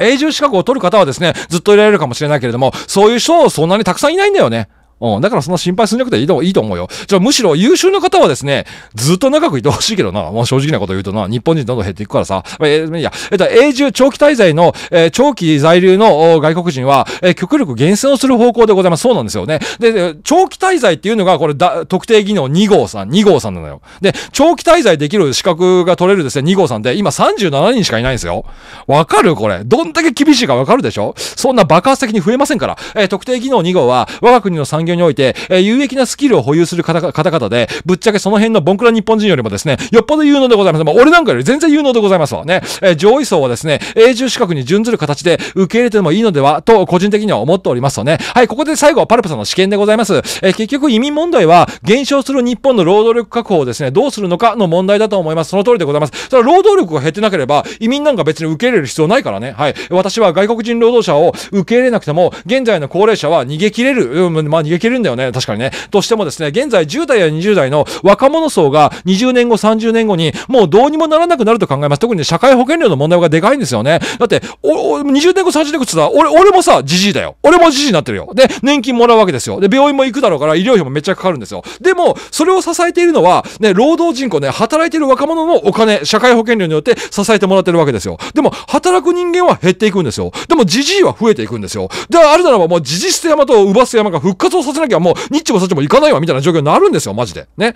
永住資格を取る方はですね、ずっといられるかもしれないけれども、そういう人そんなにたくさんいないんだよね。うん。だからそんな心配すんなくていいといいと思うよ。じゃあむしろ優秀な方はですね、ずっと長くいてほしいけどな。もう正直なこと言うとな、日本人どんどん減っていくからさ。えー、いや、えっと、永住、長期滞在の、えー、長期在留の外国人は、えー、極力減損する方向でございます。そうなんですよね。で、長期滞在っていうのが、これだ、特定技能2号さん、2号さんなのよ。で、長期滞在できる資格が取れるですね、2号さんで、今37人しかいないんですよ。わかるこれ。どんだけ厳しいかわかるでしょそんな爆発的に増えませんから。えー、特定技能2号は、我が国の産業業において、え有益なスキルを保有する方々で、ぶっちゃけその辺のボンクラ日本人よりもですね、よっぽど有能でございます。まあ、俺なんかより全然有能でございますわね。え上位層はですね、永住資格に準ずる形で受け入れてもいいのでは、と個人的には思っておりますとね。はい、ここで最後はパルプさんの試験でございます。え結局移民問題は、減少する日本の労働力確保をですね、どうするのかの問題だと思います。その通りでございます。それは労働力が減ってなければ、移民なんか別に受け入れる必要ないからね。はい。私は外国人労働者を受け入れなくても、現在の高齢者は逃げ切れる、うん、まあ逃げけるんだよね。確かにね。としてもですね、現在10代や20代の若者層が20年後、30年後にもうどうにもならなくなると考えます。特に、ね、社会保険料の問題がでかいんですよね。だって、お、20年後、30年後って言ったら、俺、俺もさ、じじいだよ。俺もじじいになってるよ。で、年金もらうわけですよ。で、病院も行くだろうから、医療費もめっちゃかかるんですよ。でも、それを支えているのは、ね、労働人口ね、働いている若者のお金、社会保険料によって支えてもらってるわけですよ。でも、働く人間は減っていくんですよ。でも、じじいは増えていくんですよ。で、あるならばもう、じじ捨て山と奪捨て山が復活をささせなきゃもう、ニッチもそっちも行かないわ、みたいな状況になるんですよ、マジで。ね。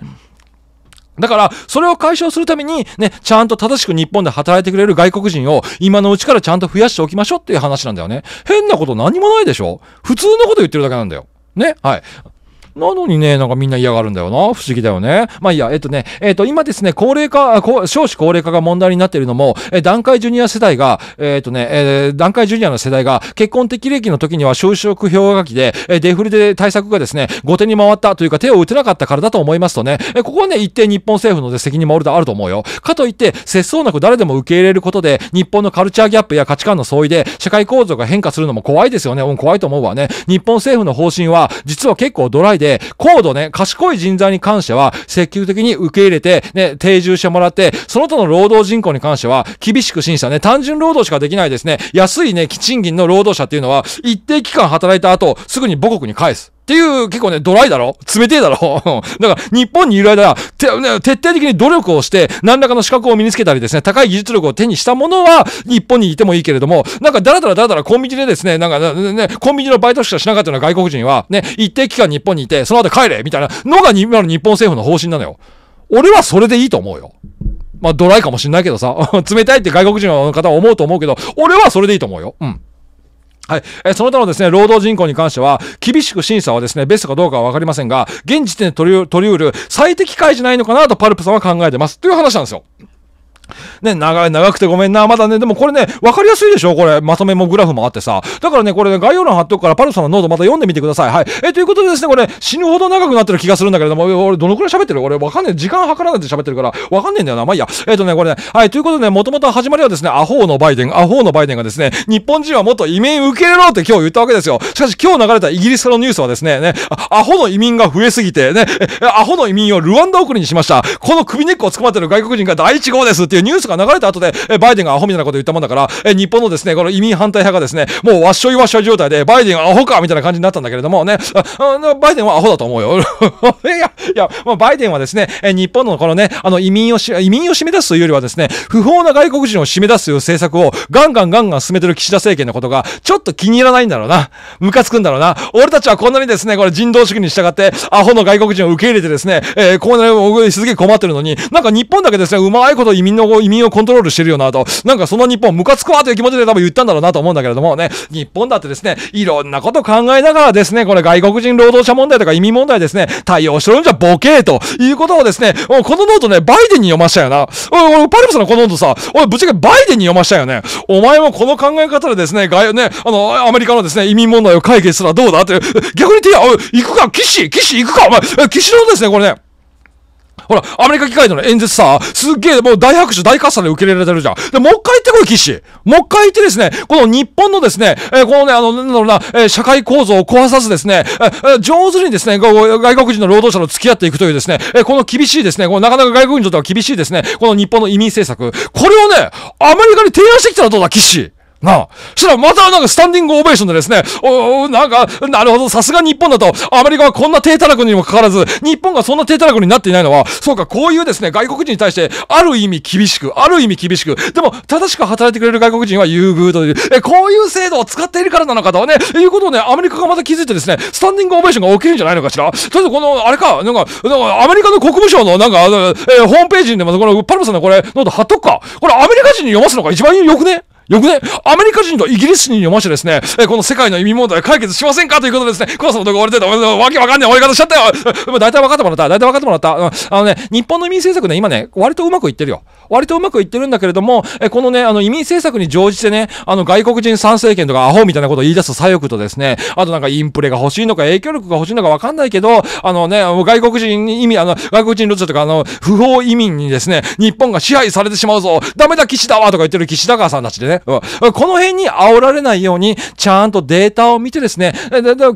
だから、それを解消するために、ね、ちゃんと正しく日本で働いてくれる外国人を今のうちからちゃんと増やしておきましょうっていう話なんだよね。変なこと何もないでしょ普通のこと言ってるだけなんだよ。ねはい。なのにね、なんかみんな嫌がるんだよな。不思議だよね。まあいいや、えっとね、えっと今ですね、高齢化、少子高齢化が問題になっているのも、え段階ジュニア世代が、えっとね、えー、段階ジュニアの世代が結婚適齢期の時には就職氷河期で、えデフレで対策がですね、後手に回ったというか手を打てなかったからだと思いますとね、えここはね、一定日本政府の、責任もあると思うよ。かといって、節操なく誰でも受け入れることで、日本のカルチャーギャップや価値観の相違で、社会構造が変化するのも怖いですよね。うん、怖いと思うわね。日本政府の方針は、実は結構ドライで、で、高度ね、賢い人材に関しては、積極的に受け入れて、ね、定住してもらって、その他の労働人口に関しては、厳しく審査ね、単純労働しかできないですね、安いね、賃金の労働者っていうのは、一定期間働いた後、すぐに母国に返す。っていう、結構ね、ドライだろ冷てえだろ だから、日本にいる間は、て、ね、徹底的に努力をして、何らかの資格を身につけたりですね、高い技術力を手にしたものは、日本にいてもいいけれども、なんか、だらだらだらだらコンビニでですね、なんか、ね、コンビニのバイトしかしなかったような外国人は、ね、一定期間日本にいて、その後帰れみたいなのが今の日本政府の方針なのよ。俺はそれでいいと思うよ。まあ、ドライかもしんないけどさ、冷たいって外国人の方は思うと思うけど、俺はそれでいいと思うよ。うん。はい。えその他のですね、労働人口に関しては、厳しく審査はですね、ベストかどうかはわかりませんが、現時点で取り、取り得る最適解じゃないのかなとパルプさんは考えてます。という話なんですよ。ね、長い、長くてごめんな。まだね、でもこれね、わかりやすいでしょこれ、まとめもグラフもあってさ。だからね、これね、概要欄貼っとくから、パルさんのノートまた読んでみてください。はい。え、ということでですね、これ、死ぬほど長くなってる気がするんだけれども、俺、どのくらい喋ってる俺、わかんねえ。時間計らないで喋ってるから、わかんねえんだよな。まあ、いいや。えっ、ー、とね、これね、はい。ということでね、もともと始まりはですね、アホーのバイデン、アホーのバイデンがですね、日本人はもっと移民受け入れろって今日言ったわけですよ。しかし、今日流れたイギリスのニュースはですね、ね、アホの移民が増えすぎて、ね、アホの移民をルワンダ送りにしました。この首根っこをつまってる外国人が第1号ですってていうニュースが流れた後で、えバイデンがアホみたいなこと言ったもんだから、え日本のですね、この移民反対派がですね、もうわっしょいわっしょい状態で、バイデンアホかみたいな感じになったんだけれどもね、バイデンはアホだと思うよ。いや、いや、まあ、バイデンはですね、え日本のこのね、あの移民をし、移民を締め出すというよりはですね、不法な外国人を締め出すという政策をガンガンガンガン進めてる岸田政権のことが、ちょっと気に入らないんだろうな。ムカつくんだろうな。俺たちはこんなにですね、これ人道主義に従って、アホの外国人を受け入れてですね、えー、こうなすげえ困ってるのに、なんか日本だけですね、うまいこと移民のこう移民をコントロールしてるよなと、なんかその日本ムカつくわという気持ちで多分言ったんだろうなと思うんだけれどもね、日本だってですね、いろんなこと考えながらですね、これ外国人労働者問題とか移民問題ですね、対応してるんじゃボケーということをですね、このノートね、バイデンに読ましたよな。おい、おい、パルプスのこのノートさ、おい、ぶっちゃけバイデンに読ましたよね。お前もこの考え方でですね、外、ね、あの、アメリカのですね、移民問題を解決したらどうだって、逆に手や、おい、行くか、騎士、騎士行くか、お前、騎士のですね、これね、ほら、アメリカ議会の演説さ、すっげえもう大拍手、大喝采で受け入れられてるじゃん。で、もう一回行ってこい、騎士。もう一回行ってですね、この日本のですね、えー、このね、あの、なんだろうな、えー、社会構造を壊さずですね、えー、上手にですね、外国人の労働者と付き合っていくというですね、えー、この厳しいですね、このなかなか外国人にとっては厳しいですね、この日本の移民政策。これをね、アメリカに提案してきたらどうだ、騎士。なあ。そしたらまたなんかスタンディングオベーションでですね、おおなんか、なるほど、さすが日本だと、アメリカはこんな低たらくにもかかわらず、日本がそんな低たらくになっていないのは、そうか、こういうですね、外国人に対して、ある意味厳しく、ある意味厳しく、でも、正しく働いてくれる外国人は優遇という、え、こういう制度を使っているからなのかとね、いうことをね、アメリカがまた気づいてですね、スタンディングオベーションが起きるんじゃないのかしら。とりあえず、この、あれか、なんか、なんかアメリカの国務省の、なんか、えー、ホームページにでも、この、パルムさんのこれ、ノート貼っとくか。これ、アメリカ人に読ませるのが一番よくねよくね、アメリカ人とイギリス人に読ましてですね、えこの世界の移民問題解決しませんかということでですね、クロスのとこ終わりで、わけわかんない終わり方しちゃったよ大体分かってもらった。大体分かってもらった。うん、あのね、日本の移民政策ね、今ね、割とうまくいってるよ。割とうまくいってるんだけれども、えこのね、あの移民政策に乗じてね、あの外国人参政権とかアホみたいなことを言い出す左翼とですね、あとなんかインプレが欲しいのか影響力が欲しいのかわかんないけど、あのね、外国人意味、あの、外国人路地とかあの、不法移民にですね、日本が支配されてしまうぞダメだ岸田はとか言ってる岸田川さんたちでね、ね。うん、この辺に煽られないように、ちゃんとデータを見てですね、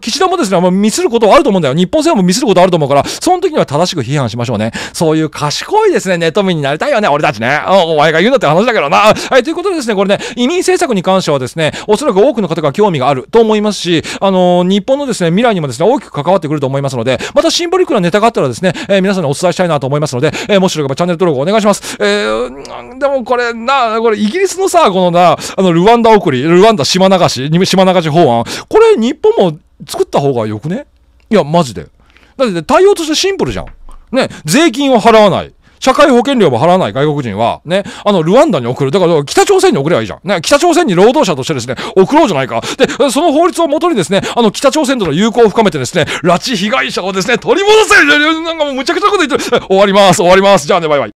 岸田もですね、もうミスることはあると思うんだよ。日本政府もミスることあると思うから、その時には正しく批判しましょうね。そういう賢いですね、ネトミになりたいよね、俺たちね。お前が言うなって話だけどな。はい、ということでですね、これね、移民政策に関してはですね、おそらく多くの方が興味があると思いますし、あの日本のですね、未来にもですね、大きく関わってくると思いますので、またシンボリックなネタがあったらですね、えー、皆さんにお伝えしたいなと思いますので、えー、もしよければチャンネル登録お願いします。えー、でもこれ、な、これイギリスのさ、このな、あの、ルワンダ送り、ルワンダ島流し、島流し法案、これ日本も作った方がよくねいや、マジで。だって対応としてシンプルじゃん。ね、税金を払わない。社会保険料も払わない外国人は、ね、あの、ルワンダに送る。だから、北朝鮮に送ればいいじゃん。ね、北朝鮮に労働者としてですね、送ろうじゃないか。で、その法律をもとにですね、あの、北朝鮮との友好を深めてですね、拉致被害者をですね、取り戻せなんかもうむちゃくちゃなこと言ってる。終わります、終わります。じゃあね、バイバイ。